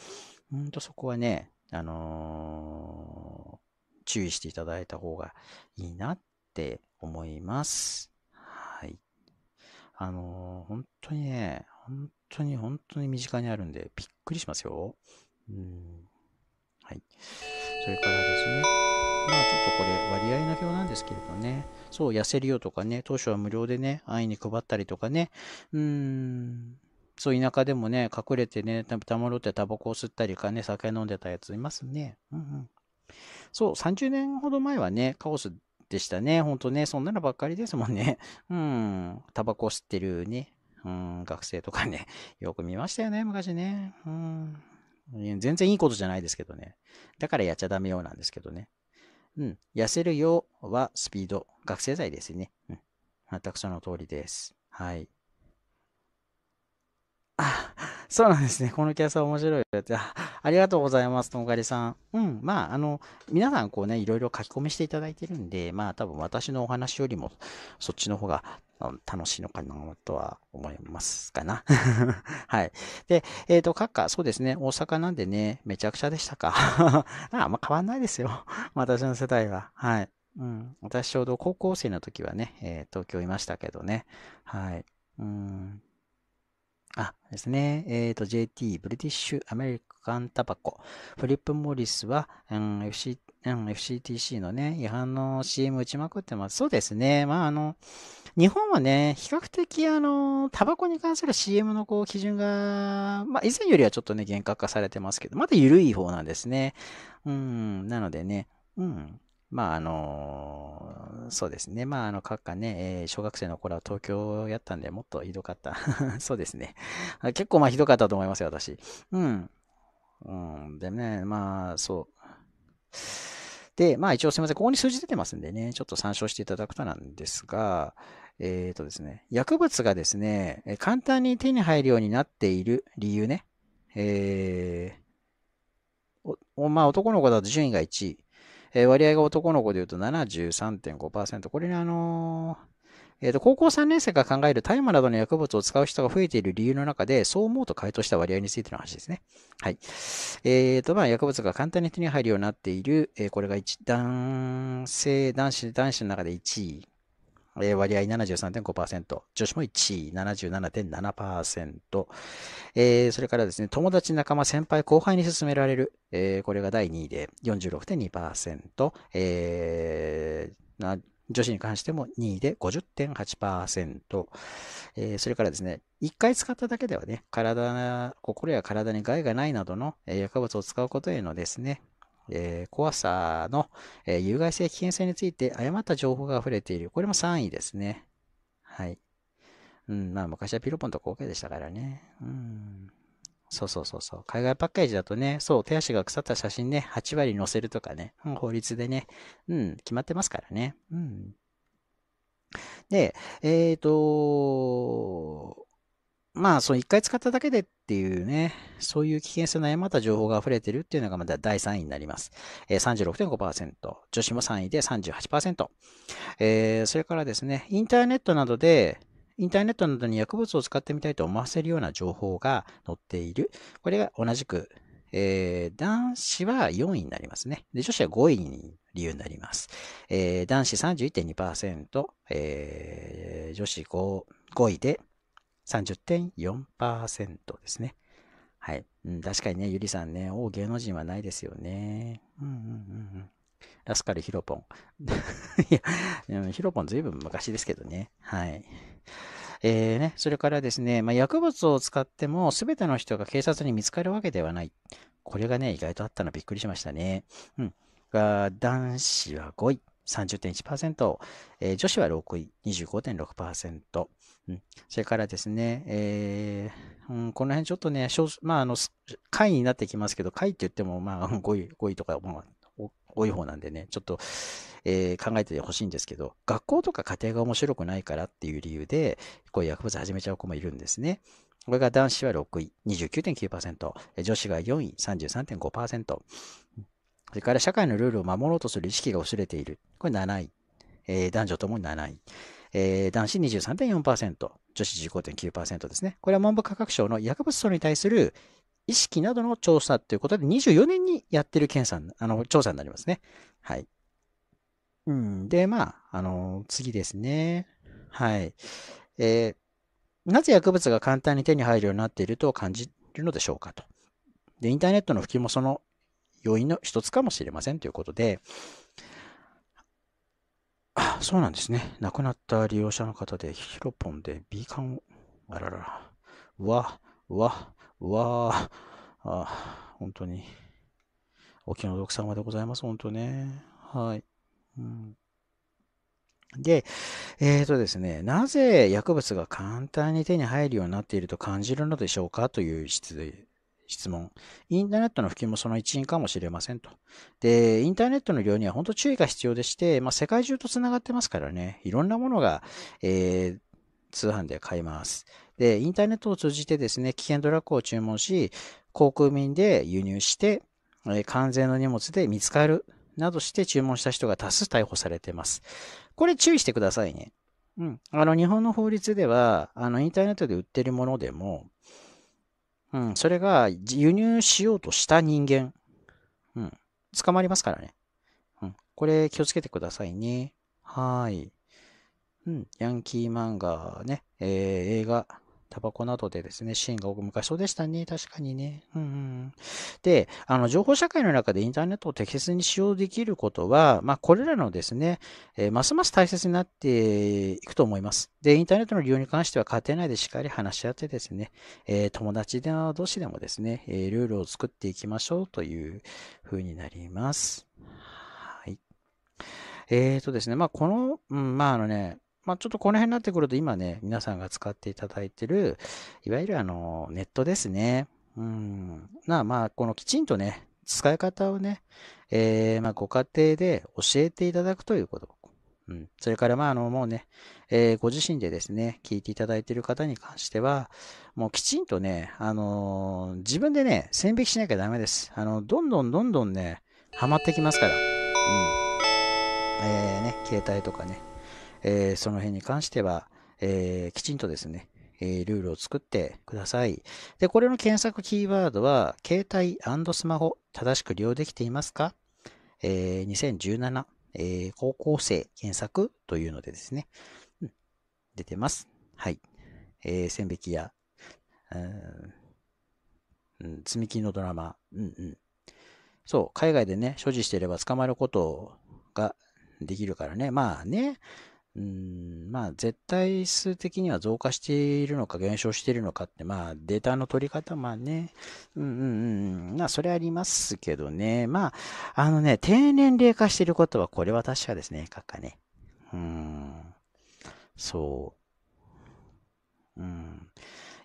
本当そこはね、あのー、注意していただいた方がいいなって思います。あのー、本当にね、本当に本当に身近にあるんで、びっくりしますよ。うん。はい。それからですね、まあちょっとこれ割合の表なんですけれどね、そう、痩せるよとかね、当初は無料でね、安易に配ったりとかね、うーん、そう、田舎でもね、隠れてね、たまろってタバコを吸ったりかね、酒飲んでたやついますね。うんうん。そう、30年ほど前はね、カオスでしたね。ほんとね、そんなのばっかりですもんね。うん。タバコ吸ってるね。うん、学生とかね。よく見ましたよね、昔ね。うん。全然いいことじゃないですけどね。だからやっちゃダメようなんですけどね。うん。痩せるようはスピード。学生剤ですね。うん。全くその通りです。はい。あ、そうなんですね。このキャスは面白いよって。ありがとうございます、ともかりさん。うん、まあ、あの、皆さん、こうね、いろいろ書き込みしていただいてるんで、まあ、多分私のお話よりも、そっちの方が楽しいのかなとは思いますかな。はい。で、えっ、ー、と、閣下、そうですね、大阪なんでね、めちゃくちゃでしたか。ああんま変わんないですよ。私の世代は。はい。うん、私ちょうど高校生の時はね、えー、東京いましたけどね。はい。うんあ、ですね。えっ、ー、と、JT、ブリティッシュアメリカンタバコ。フリップ・モリスは、うん、FC、うん、FCTC のね、違反の CM 打ちまくってます。そうですね。まあ、あの、日本はね、比較的、あの、タバコに関する CM のこう、基準が、まあ、以前よりはちょっとね、厳格化されてますけど、まだ緩い方なんですね。うん、なのでね、うん。まああの、そうですね。まああの、各家ね、え小学生の頃は東京やったんで、もっとひどかった そうですね。結構まあひどかったと思いますよ、私。うん。うん。でね、まあ、そう。で、まあ一応すみません。ここに数字出てますんでね、ちょっと参照していただくとなんですが、えっ、ー、とですね、薬物がですね、簡単に手に入るようになっている理由ね。えー、まあ男の子だと順位が1位。えー、割合が男の子で言うと73.5%。これね、あのーえーと、と高校3年生が考える大麻などの薬物を使う人が増えている理由の中で、そう思うと回答した割合についての話ですね。はい。えっ、ー、と、まあ、薬物が簡単に手に入るようになっている、えー、これが一男性、男子、男子の中で1位。えー、割合73.5%、女子も1位、77.7%、えー、それからですね、友達、仲間、先輩、後輩に勧められる、えー、これが第2位で46.2%、えー、な女子に関しても2位で50.8%、えー、それからですね、1回使っただけではね、体、心や体に害がないなどの薬物を使うことへのですね、えー、怖さの、えー、有害性、危険性について誤った情報が溢れている。これも3位ですね。はい。うん、まあ昔はピロポンとか OK でしたからね。うん。そうそうそうそう。海外パッケージだとね、そう、手足が腐った写真ね、8割載せるとかね、うん、法律でね、うん、決まってますからね。うん。で、えっ、ー、と、まあ、その一回使っただけでっていうね、そういう危険性の誤った情報が溢れてるっていうのがまだ第3位になります。えー、36.5%、女子も3位で38%、えー、それからですね、インターネットなどで、インターネットなどに薬物を使ってみたいと思わせるような情報が載っている。これが同じく、えー、男子は4位になりますね。で女子は5位に理由になります。えー、男子31.2%、えー、女子 5, 5位で30.4%ですね。はい、うん。確かにね、ゆりさんね、大芸能人はないですよね。うんうんうん。ラスカルヒロポン。いや、ヒロポンずいぶん昔ですけどね。はい。えーね、それからですね、まあ、薬物を使っても全ての人が警察に見つかるわけではない。これがね、意外とあったのびっくりしましたね。うん。が男子は5位。30.1%、えー、女子は6位、25.6%、うん、それからですね、えーうん、この辺ちょっとね、まあ、あの下位になってきますけど、下位って言っても、まあ、5位 ,5 位とか、まあ、多い方なんでね、ちょっと、えー、考えてほしいんですけど、学校とか家庭が面白くないからっていう理由で、こういう薬物始めちゃう子もいるんですね。これが男子は6位、29.9%、女子が4位、33.5%。それから社会のルールを守ろうとする意識が薄れている。これ7位。えー、男女ともに7位。えー、男子23.4%、女子15.9%ですね。これは文部科学省の薬物層に対する意識などの調査ということで、24年にやってる検査、あの、調査になりますね。はい。うん、で、まあ、あの、次ですね。はい。えー、なぜ薬物が簡単に手に入るようになっていると感じるのでしょうかと。で、インターネットの普及もその要因の一つかもしれませんということで、そうなんですね。亡くなった利用者の方で、ヒロポンで B 缶を、あららら、うわ、うわ、うわ、あ、本当に、お気の毒様でございます、本当ね。はい。うんで、えっ、ー、とですね、なぜ薬物が簡単に手に入るようになっていると感じるのでしょうかという質質問。インターネットの普及もその一因かもしれませんと。で、インターネットの量には本当注意が必要でして、まあ、世界中と繋がってますからね、いろんなものが、えー、通販で買います。で、インターネットを通じてですね、危険ドラッグを注文し、航空便で輸入して、え関税の荷物で見つかるなどして注文した人が多数逮捕されています。これ注意してくださいね。うん。あの、日本の法律では、あの、インターネットで売ってるものでも、うん、それが輸入しようとした人間、うん、捕まりますからね。うん、これ気をつけてくださいね。はい。うん、ヤンキー漫画ね、えー、映画、タバコなどでですね、シーンが多く、昔そうでしたね。確かにね。うん、うん。で、あの、情報社会の中でインターネットを適切に使用できることは、まあ、これらのですね、えー、ますます大切になっていくと思います。で、インターネットの利用に関しては、家庭内でしっかり話し合ってですね、えー、友達で同士でもですね、えー、ルールを作っていきましょうというふうになります。はい。えっ、ー、とですね、まあ、この、うん、まあ、あのね、まあ、ちょっとこの辺になってくると、今ね、皆さんが使っていただいてる、いわゆるあの、ネットですね。うん。なあ、まあ、このきちんとね、使い方をね、えー、まあ、ご家庭で教えていただくということ。うん。それから、まあ、あの、もうね、えー、ご自身でですね、聞いていただいている方に関しては、もうきちんとね、あのー、自分でね、線引きしなきゃダメです。あの、どんどんどんどんね、ハマってきますから。うん。えー、ね、携帯とかね、えー、その辺に関しては、えー、きちんとですね、えルールを作ってください。で、これの検索キーワードは、携帯スマホ、正しく利用できていますか、えー、?2017、えー、高校生検索というのでですね、うん、出てます。はい。えー、線引きや、うん、積み木のドラマ、うんうん。そう、海外でね、所持していれば捕まることができるからね。まあね、うん、まあ絶対数的には増加しているのか減少しているのかって、まあデータの取り方、まあね、うんうんうん、まあそれありますけどね、まあ、あのね、低年齢化していることはこれは確かですね、かかね。うん、そう。うん。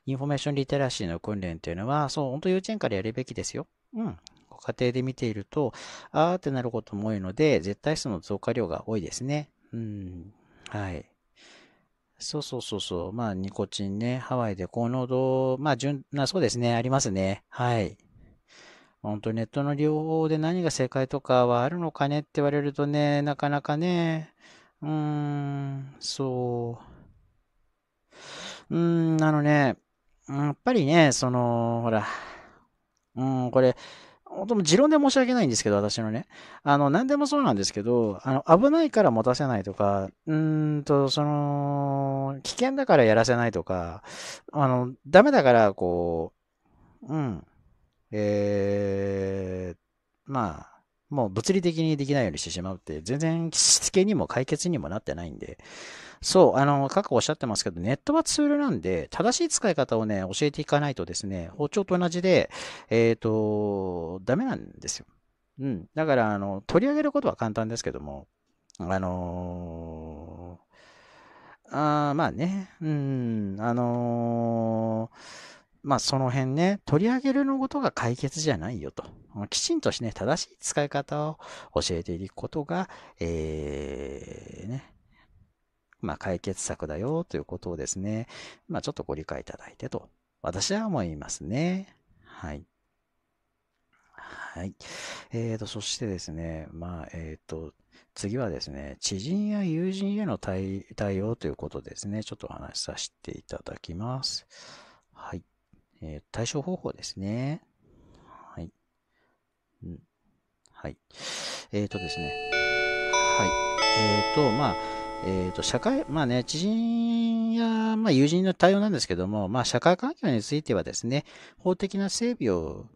インフォメーションリテラシーの訓練っていうのは、そう、本当幼稚園からやるべきですよ。うん。ご家庭で見ていると、あーってなることも多いので、絶対数の増加量が多いですね。うん。はい。そうそうそうそう。まあ、ニコチンね、ハワイで高濃度、まあ、順、な、そうですね、ありますね。はい。本当ネットの利用で何が正解とかはあるのかねって言われるとね、なかなかね、うーん、そう。うーん、あのね、やっぱりね、その、ほら、うん、これ、本当も持論で申し訳ないんですけど、私のね。あの、何でもそうなんですけど、あの、危ないから持たせないとか、うんと、その、危険だからやらせないとか、あの、ダメだから、こう、うん、えー、まあ、もう物理的にできないようにしてしまうって、全然しつけにも解決にもなってないんで、そう、あの、過去おっしゃってますけど、ネットはツールなんで、正しい使い方をね、教えていかないとですね、包丁と同じで、えっ、ー、と、ダメなんですよ。うん。だから、あの、取り上げることは簡単ですけども、あのー、あまあね、うん、あのーまあその辺ね、取り上げるのことが解決じゃないよと。きちんとしね、正しい使い方を教えていくことが、えー、ね、まあ解決策だよということをですね、まあちょっとご理解いただいてと、私は思いますね。はい。はい。えーと、そしてですね、まあ、えっ、ー、と、次はですね、知人や友人への対応ということですね、ちょっとお話しさせていただきます。はい。えー、対処方法ですね。はい。うん。はい。えっ、ー、とですね。はい。えっ、ー、と、まあ、えっ、と、社会、まあね、知人や、まあ、友人の対応なんですけども、まあ、社会環境についてはですね、法的な整備を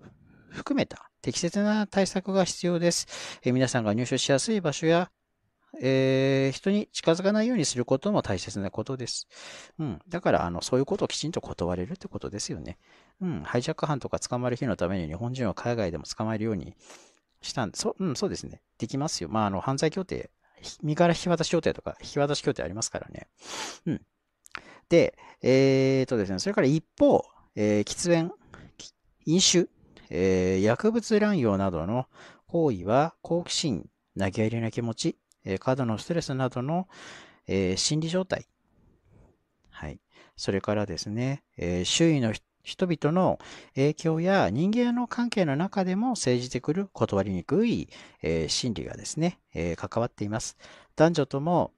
含めた適切な対策が必要です。え皆さんが入手しやすい場所やえー、人に近づかないようにすることも大切なことです。うん。だから、あの、そういうことをきちんと断れるってことですよね。うん。ハイジャック犯とか捕まる日のために日本人は海外でも捕まえるようにしたんで、そうん、そうですね。できますよ。まあ、あの、犯罪協定、身柄引き渡し協定とか、引き渡し協定ありますからね。うん。で、えー、っとですね、それから一方、えー、喫煙、飲酒、えー、薬物乱用などの行為は好奇心、投げ入れな気持ち、え過度のストレスなどの、え心理状態、はい、それからですね、え周囲の人々の影響や人間の関係の中でも生じてくる断りにくい、え心理がですね、え関わっています。男女とも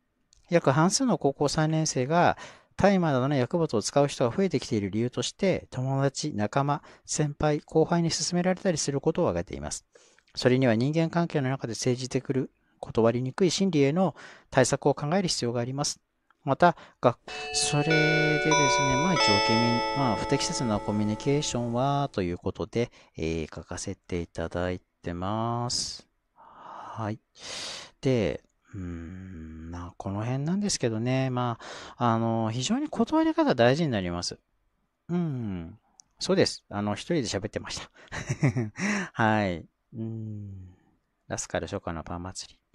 約半数の高校3年生が大麻などの薬物を使う人が増えてきている理由として、友達、仲間、先輩、後輩に勧められたりすることを挙げています。それには人間関係の中で生じてくる断りにくい心理への対策を考える必要があります。また、がそれでですね、まあ一応、まあ、不適切なコミュニケーションはということで、えー、書かせていただいてます。はい。で、うん、まあ、この辺なんですけどね、まあ、あの、非常に断り方大事になります。うん、そうです。あの、一人で喋ってました。はい。うん、ラスカル初夏のパン祭り。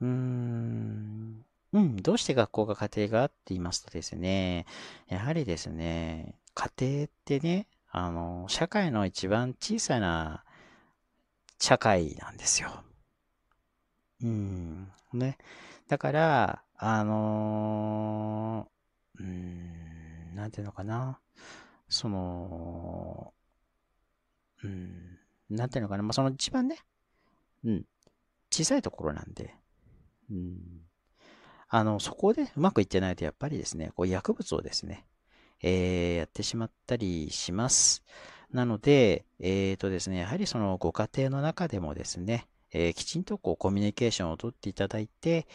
うん。うん、どうして学校が家庭がって言いますとですね、やはりですね、家庭ってね、あの、社会の一番小さな社会なんですよ。うん、ね。だから、あのー、うん、なんていうのかな。その、うん、なんていうのかな。まあ、その一番ね、うん、小さいところなんで、あの、そこでうまくいってないと、やっぱりですね、こう薬物をですね、えー、やってしまったりします。なので、えっ、ー、とですね、やはりそのご家庭の中でもですね、えー、きちんとこうコミュニケーションをとっていただいて、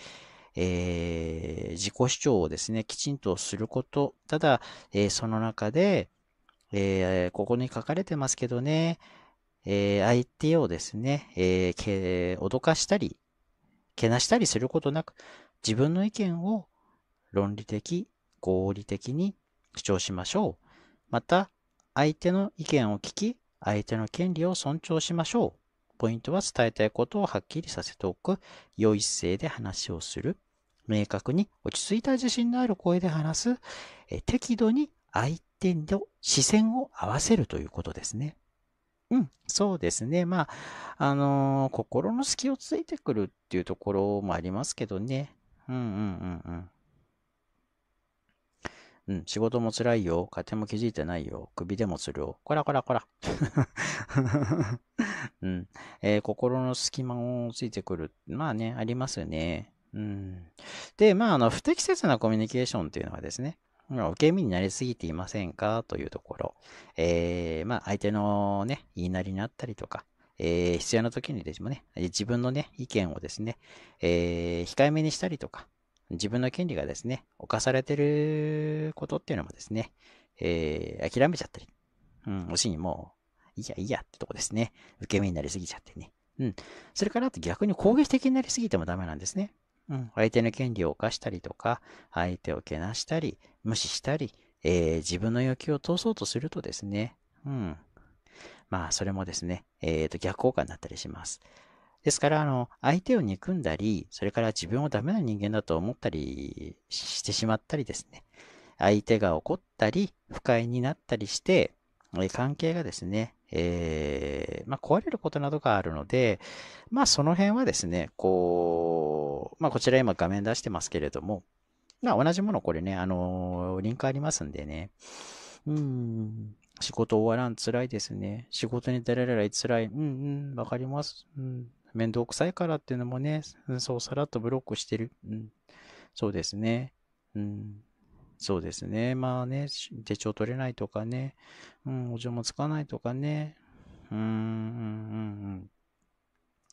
えー、自己主張をですね、きちんとすること。ただ、えその中で、えここに書かれてますけどね、え相手をですね、え脅かしたり、けなしたりすることなく、自分の意見を論理的、合理的に主張しましょう。また、相手の意見を聞き、相手の権利を尊重しましょう。ポイントは伝えたいことをはっきりさせておく。良い姿勢で話をする。明確に落ち着いた自信のある声で話す。え適度に相手の視線を合わせるということですね。うん、そうですね。まあ、あのー心の隙をついてくるっていうところもありますけどね。うんうんうんうん。うん、仕事も辛いよ。家庭も気づいてないよ。首でもするよ。こらこらこら。うん。えー心の隙間をついてくる。まあね、ありますよね。うん。で、まあ、あの、不適切なコミュニケーションっていうのはですね受け身になりすぎていませんかというところ。えー、まあ、相手のね、言いなりになったりとか、えー、必要な時にですね、自分のね、意見をですね、えー、控えめにしたりとか、自分の権利がですね、侵されてることっていうのもですね、えー、諦めちゃったり、うん、おしにもう、いいや、いいやってとこですね。受け身になりすぎちゃってね。うん。それから、あと逆に攻撃的になりすぎてもダメなんですね。うん、相手の権利を犯したりとか、相手をけなしたり、無視したり、えー、自分の欲求を通そうとするとですね、うん。まあ、それもですね、えー、と、逆効果になったりします。ですから、あの、相手を憎んだり、それから自分をダメな人間だと思ったりしてしまったりですね、相手が怒ったり、不快になったりして、関係がですね、えー、まあ、壊れることなどがあるので、まあ、その辺はですね、こう、まあ、こちら今画面出してますけれども、まあ、同じものこれね、あのー、リンクありますんでね、うん、仕事終わらん、辛いですね。仕事に出られない、辛い。うんうん、わかります。うん。面倒くさいからっていうのもね、そうさらっとブロックしてる。うん。そうですね。うん。そうですね。まあね、手帳取れないとかね、うん、お嬢もつかないとかね、うん、ん、うん、うん。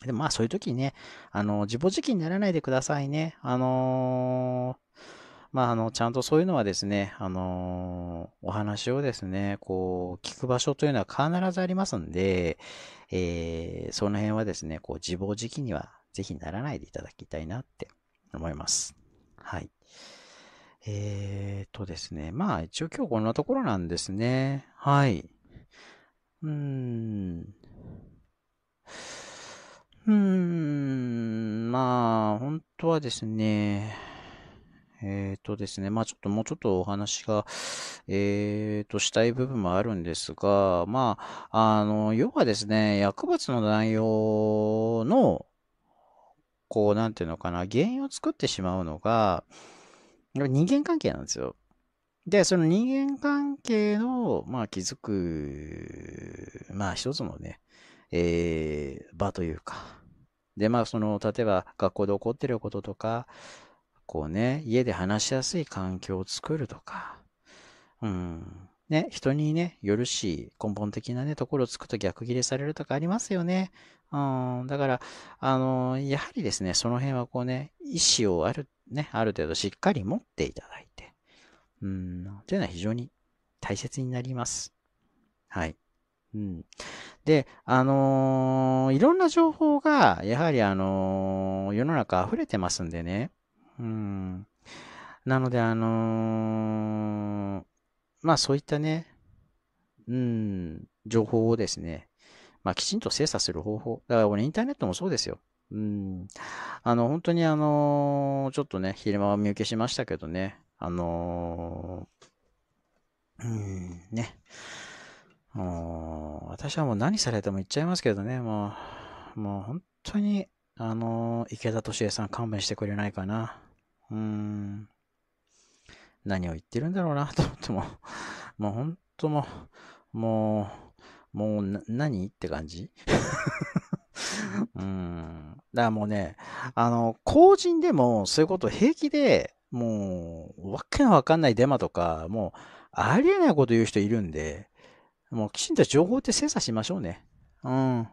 でもまあそういう時にね、あの、自暴自棄にならないでくださいね。あのー、まあ、あの、ちゃんとそういうのはですね、あのー、お話をですね、こう、聞く場所というのは必ずありますんで、えー、その辺はですね、こう、自暴自棄にはぜひならないでいただきたいなって思います。はい。えーとですね。まあ、一応今日こんなところなんですね。はい。うーん。うーん。まあ、本当はですね。えっ、ー、とですね。まあ、ちょっともうちょっとお話が、えっ、ー、と、したい部分もあるんですが、まあ、あの、要はですね、薬物の内容の、こう、なんていうのかな、原因を作ってしまうのが、人間関係なんですよ。で、その人間関係の、まあ、気づく、まあ、一つのね、えー、場というか。で、まあ、その、例えば、学校で起こってることとか、こうね、家で話しやすい環境を作るとか、うん、ね、人にね、よるし、根本的なね、ところをつくと逆切れされるとかありますよね。うん、だから、あの、やはりですね、その辺はこうね、意思をある、ね、ある程度しっかり持っていただいて、うん、というのは非常に大切になります。はい。うん。で、あのー、いろんな情報が、やはりあのー、世の中溢れてますんでね。うん。なので、あのー、まあそういったね、うん、情報をですね、まあ、きちんと精査する方法。だから俺インターネットもそうですよ。うん。あの、本当にあのー、ちょっとね、昼間は見受けしましたけどね。あのー、うん、ね。うん、私はもう何されても言っちゃいますけどね、もう、もう本当に、あの、池田敏恵さん勘弁してくれないかな。うーん。何を言ってるんだろうな、と思っても。もう本当ももう、もうな、何って感じうん。だからもうね、あの、公人でもそういうこと平気で、もう、わけのわかんないデマとか、もう、ありえないこと言う人いるんで、もうきちんと情報って精査しましょうね。うん。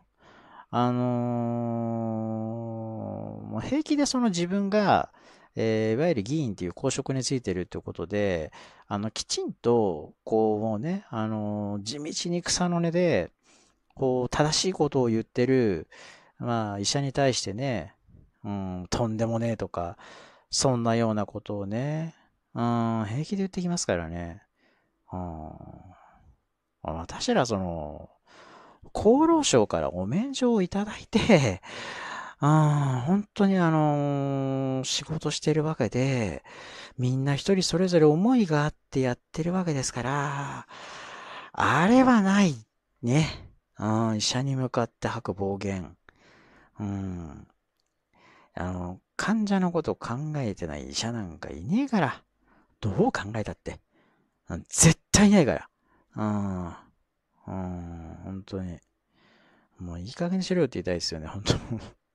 あのー、もう平気でその自分が、えー、いわゆる議員という公職についてるということで、あの、きちんと、こう、もうね、あの、地道に草の根で、こう、正しいことを言ってる、まあ、医者に対してね、うん、とんでもねえとか、そんなようなことをね、うん、平気で言ってきますからね。うん。私らその、厚労省からお免状をいただいてああ、本当にあのー、仕事してるわけで、みんな一人それぞれ思いがあってやってるわけですから、あれはない。ね。うん、医者に向かって吐く暴言。うん。あの、患者のこと考えてない医者なんかいねえから。どう考えたって。絶対いないから。うん。うん、本当に。もういい加減にしろよって言いたいですよね、本当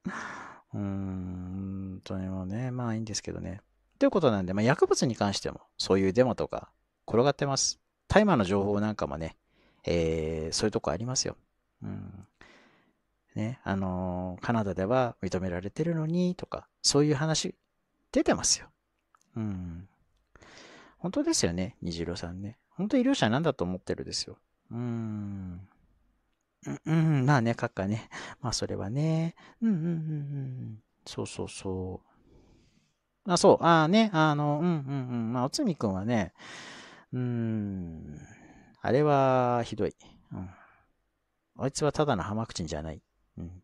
うーん、本当にもうね、まあいいんですけどね。ということなんで、まあ、薬物に関しても、そういうデモとか、転がってます。大麻の情報なんかもね、えー、そういうとこありますよ。うん。ね、あのー、カナダでは認められてるのに、とか、そういう話、出てますよ。うん。本当ですよね、虹色さんね。本当医療者なんだと思ってるですよ。うん。うん、うん、まあね、っかね。まあ、それはね。うん、うん、うん、うん。そうそうそう。あ、そう、ああね、あの、うん、うん、うん。まあ、おつみくんはね、うーん、あれはひどい。うん。あいつはただのハマクチンじゃない。うん。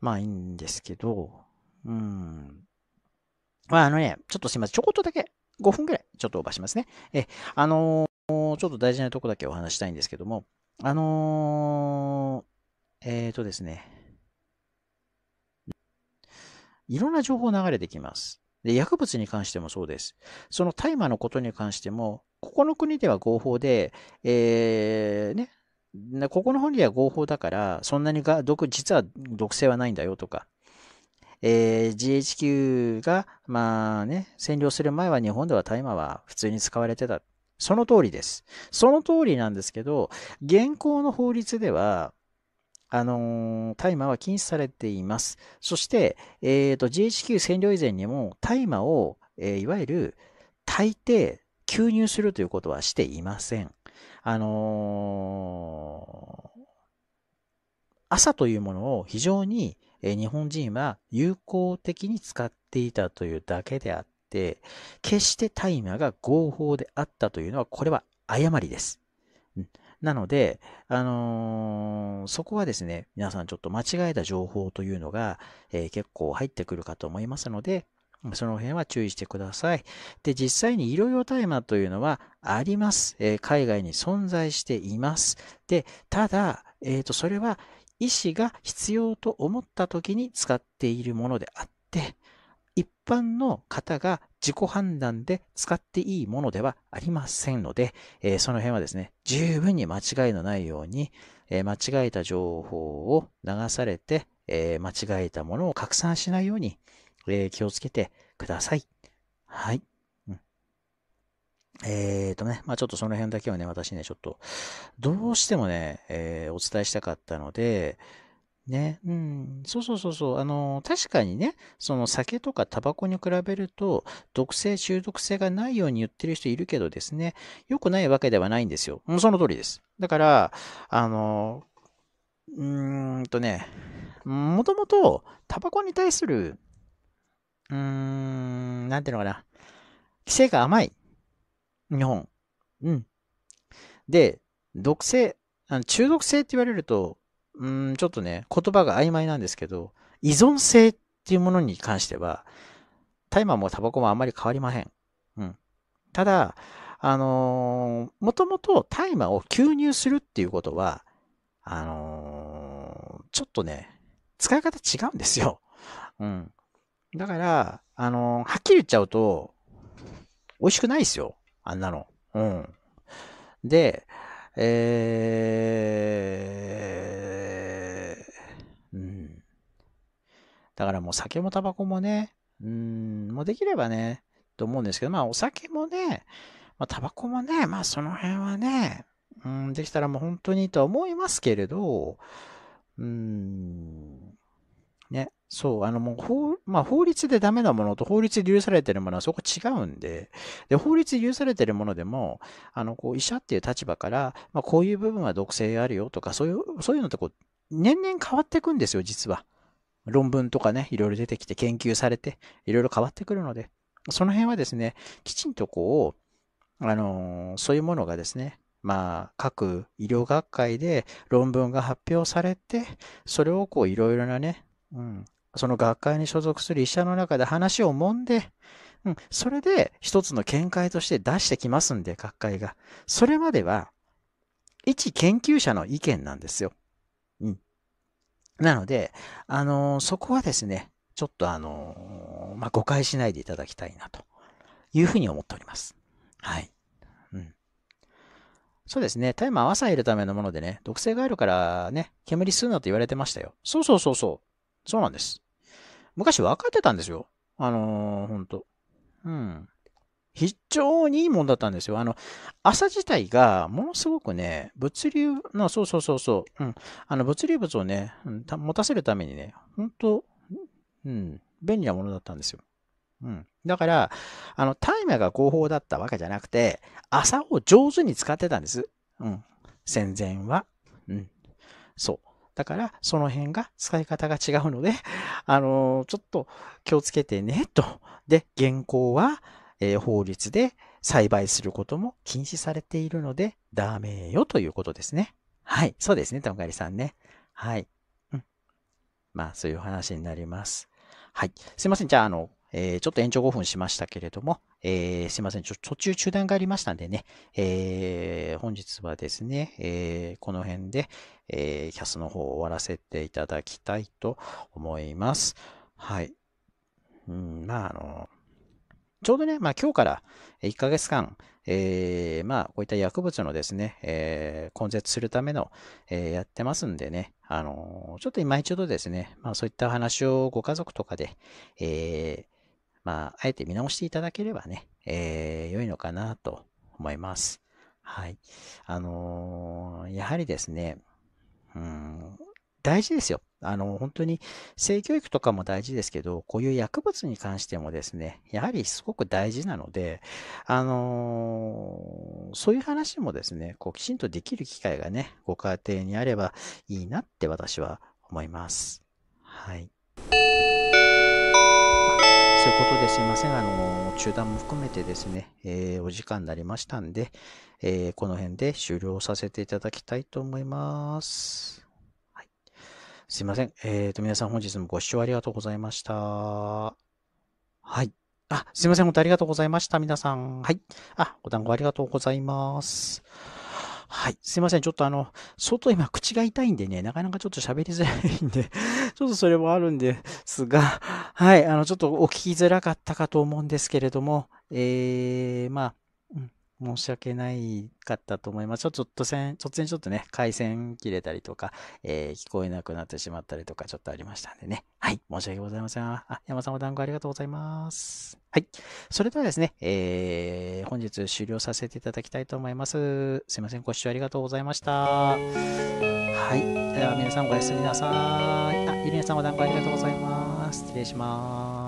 まあ、いいんですけど、うん。まあ、あのね、ちょっとすいません。ちょこっとだけ、5分ぐらい、ちょっとオーバーしますね。え、あのー、ちょっと大事なとこだけお話したいんですけども、あのー、えっ、ー、とですね。いろんな情報流れてきます。で、薬物に関してもそうです。その大麻のことに関しても、ここの国では合法で、えー、ね、ここの本には合法だから、そんなにが毒、実は毒性はないんだよとか、えー、GHQ が、まあね、占領する前は日本では大麻は普通に使われてた。その通りです。その通りなんですけど、現行の法律では、あのー、大麻は禁止されています。そして、えっ、ー、と、GHQ 占領以前にも、大麻を、えー、いわゆる、大抵、吸入するということはしていません。あの朝というものを非常に、え日本人は友好的に使っていたというだけであっ、決して大麻が合法であったというのは、これは誤りです。うんなので、あのー、そこはですね、皆さんちょっと間違えた情報というのが、えー、結構入ってくるかと思いますので、その辺は注意してください。で、実際にろいろ大麻というのはあります。えー、海外に存在しています。で、ただ、えっ、と、それは医師が必要と思った時に使っているものであって、一般の方が自己判断で使っていいものではありませんので、えー、その辺はですね、十分に間違いのないように、えー、間違えた情報を流されて、えー、間違えたものを拡散しないように、え気をつけてください。はい。うん、えっ、ー、とね、まあちょっとその辺だけはね、私ね、ちょっと、どうしてもね、えお伝えしたかったので、ね、うん、そうそうそうそう、あの、確かにね、その酒とかタバコに比べると、毒性、中毒性がないように言ってる人いるけどですね、良くないわけではないんですよ。もうその通りです。だから、あの、うーんとね、もともと、タバコに対する、うーん、なんていうのかな、規制が甘い。日本。うん。で、毒性、あの中毒性って言われると、うん、ちょっとね、言葉が曖昧なんですけど、依存性っていうものに関しては、大麻もタバコもあんまり変わりません。うん。ただ、あのー、もともと大麻を吸入するっていうことは、あのー、ちょっとね、使い方違うんですよ。うん。だから、あのー、はっきり言っちゃうと、美味しくないですよ。あんなの。うん。で、えー、だからもう酒もタバコもね、うん、もうできればね、と思うんですけど、まあお酒もね、まあタバコもね、まあその辺はね、うん、できたらもう本当にとは思いますけれど、うん、ね、そう、あのもう法,、まあ、法律でダメなものと法律で許されてるものはそこ違うんで、で法律で許されてるものでも、あのこう医者っていう立場から、まあ、こういう部分は毒性あるよとか、そういうそういうのってこう、年々変わっていくんですよ、実は。論文とかね、いろいろ出てきて研究されて、いろいろ変わってくるので、その辺はですね、きちんとこう、あのー、そういうものがですね、まあ、各医療学会で論文が発表されて、それをこう、いろいろなね、うん、その学会に所属する医者の中で話を揉んで、うん、それで一つの見解として出してきますんで、学会が。それまでは、一研究者の意見なんですよ。なので、あのー、そこはですね、ちょっとあのー、まあ、誤解しないでいただきたいなというふうに思っております。はい。うん。そうですね。大麻は朝入るためのものでね、毒性があるからね、煙吸うなと言われてましたよ。そうそうそうそう。そうなんです。昔分かってたんですよ。あのー、ほんと。うん。非常にいいもんだったんですよ。あの、朝自体がものすごくね、物流の、そうそうそうそう、うん、あの物流物をね、持たせるためにね、本当うん、便利なものだったんですよ。うん。だから、あの、タイマーが合法だったわけじゃなくて、朝を上手に使ってたんです。うん。戦前は。うん。そう。だから、その辺が使い方が違うので、あのー、ちょっと気をつけてね、と。で、原稿は、えー、法律で栽培することも禁止されているので、ダメよということですね。はい。そうですね、とんがりさんね。はい。うん。まあ、そういう話になります。はい。すいません。じゃあ、あの、えー、ちょっと延長5分しましたけれども、えー、すいません。ちょ、途中中断がありましたんでね、えー、本日はですね、えー、この辺で、えー、キャスの方を終わらせていただきたいと思います。はい。うん、まあ、あの、ちょうどね、まあ、今日から1ヶ月間、えー、まあ、こういった薬物のですね、えー、根絶するための、えー、やってますんでね、あのちょっと今一度ですね、まあ、そういった話をご家族とかで、えまあ、あえて見直していただければね、え良いのかなと思います。はい。あのやはりですね、うん、大事ですよ。あの、本当に性教育とかも大事ですけど、こういう薬物に関してもですね、やはりすごく大事なので、あのー、そういう話もですね、こうきちんとできる機会がね、ご家庭にあればいいなって私は思います。はい。ということですいません。あの、中断も含めてですね、えー、お時間になりましたんで、えー、この辺で終了させていただきたいと思います。すいません。えっ、ー、と、皆さん本日もご視聴ありがとうございました。はい。あ、すいません。本当ありがとうございました。皆さん。はい。あ、ご団子ありがとうございます。はい。すいません。ちょっとあの、外今口が痛いんでね、なかなかちょっと喋りづらいんで、ちょっとそれもあるんですが、はい。あの、ちょっとお聞きづらかったかと思うんですけれども、えー、まあ、申し訳ないかったと思います。ちょっとせん、突然ちょっとね、回線切れたりとか、えー、聞こえなくなってしまったりとかちょっとありましたんでね。はい、申し訳ございません。あ、山さんお団子ありがとうございます。はい。それではですね、えー、本日終了させていただきたいと思います。すいません、ご視聴ありがとうございました。はい。では皆さんおやすみなさい。あ、ゆりさんお団子ありがとうございます。失礼します。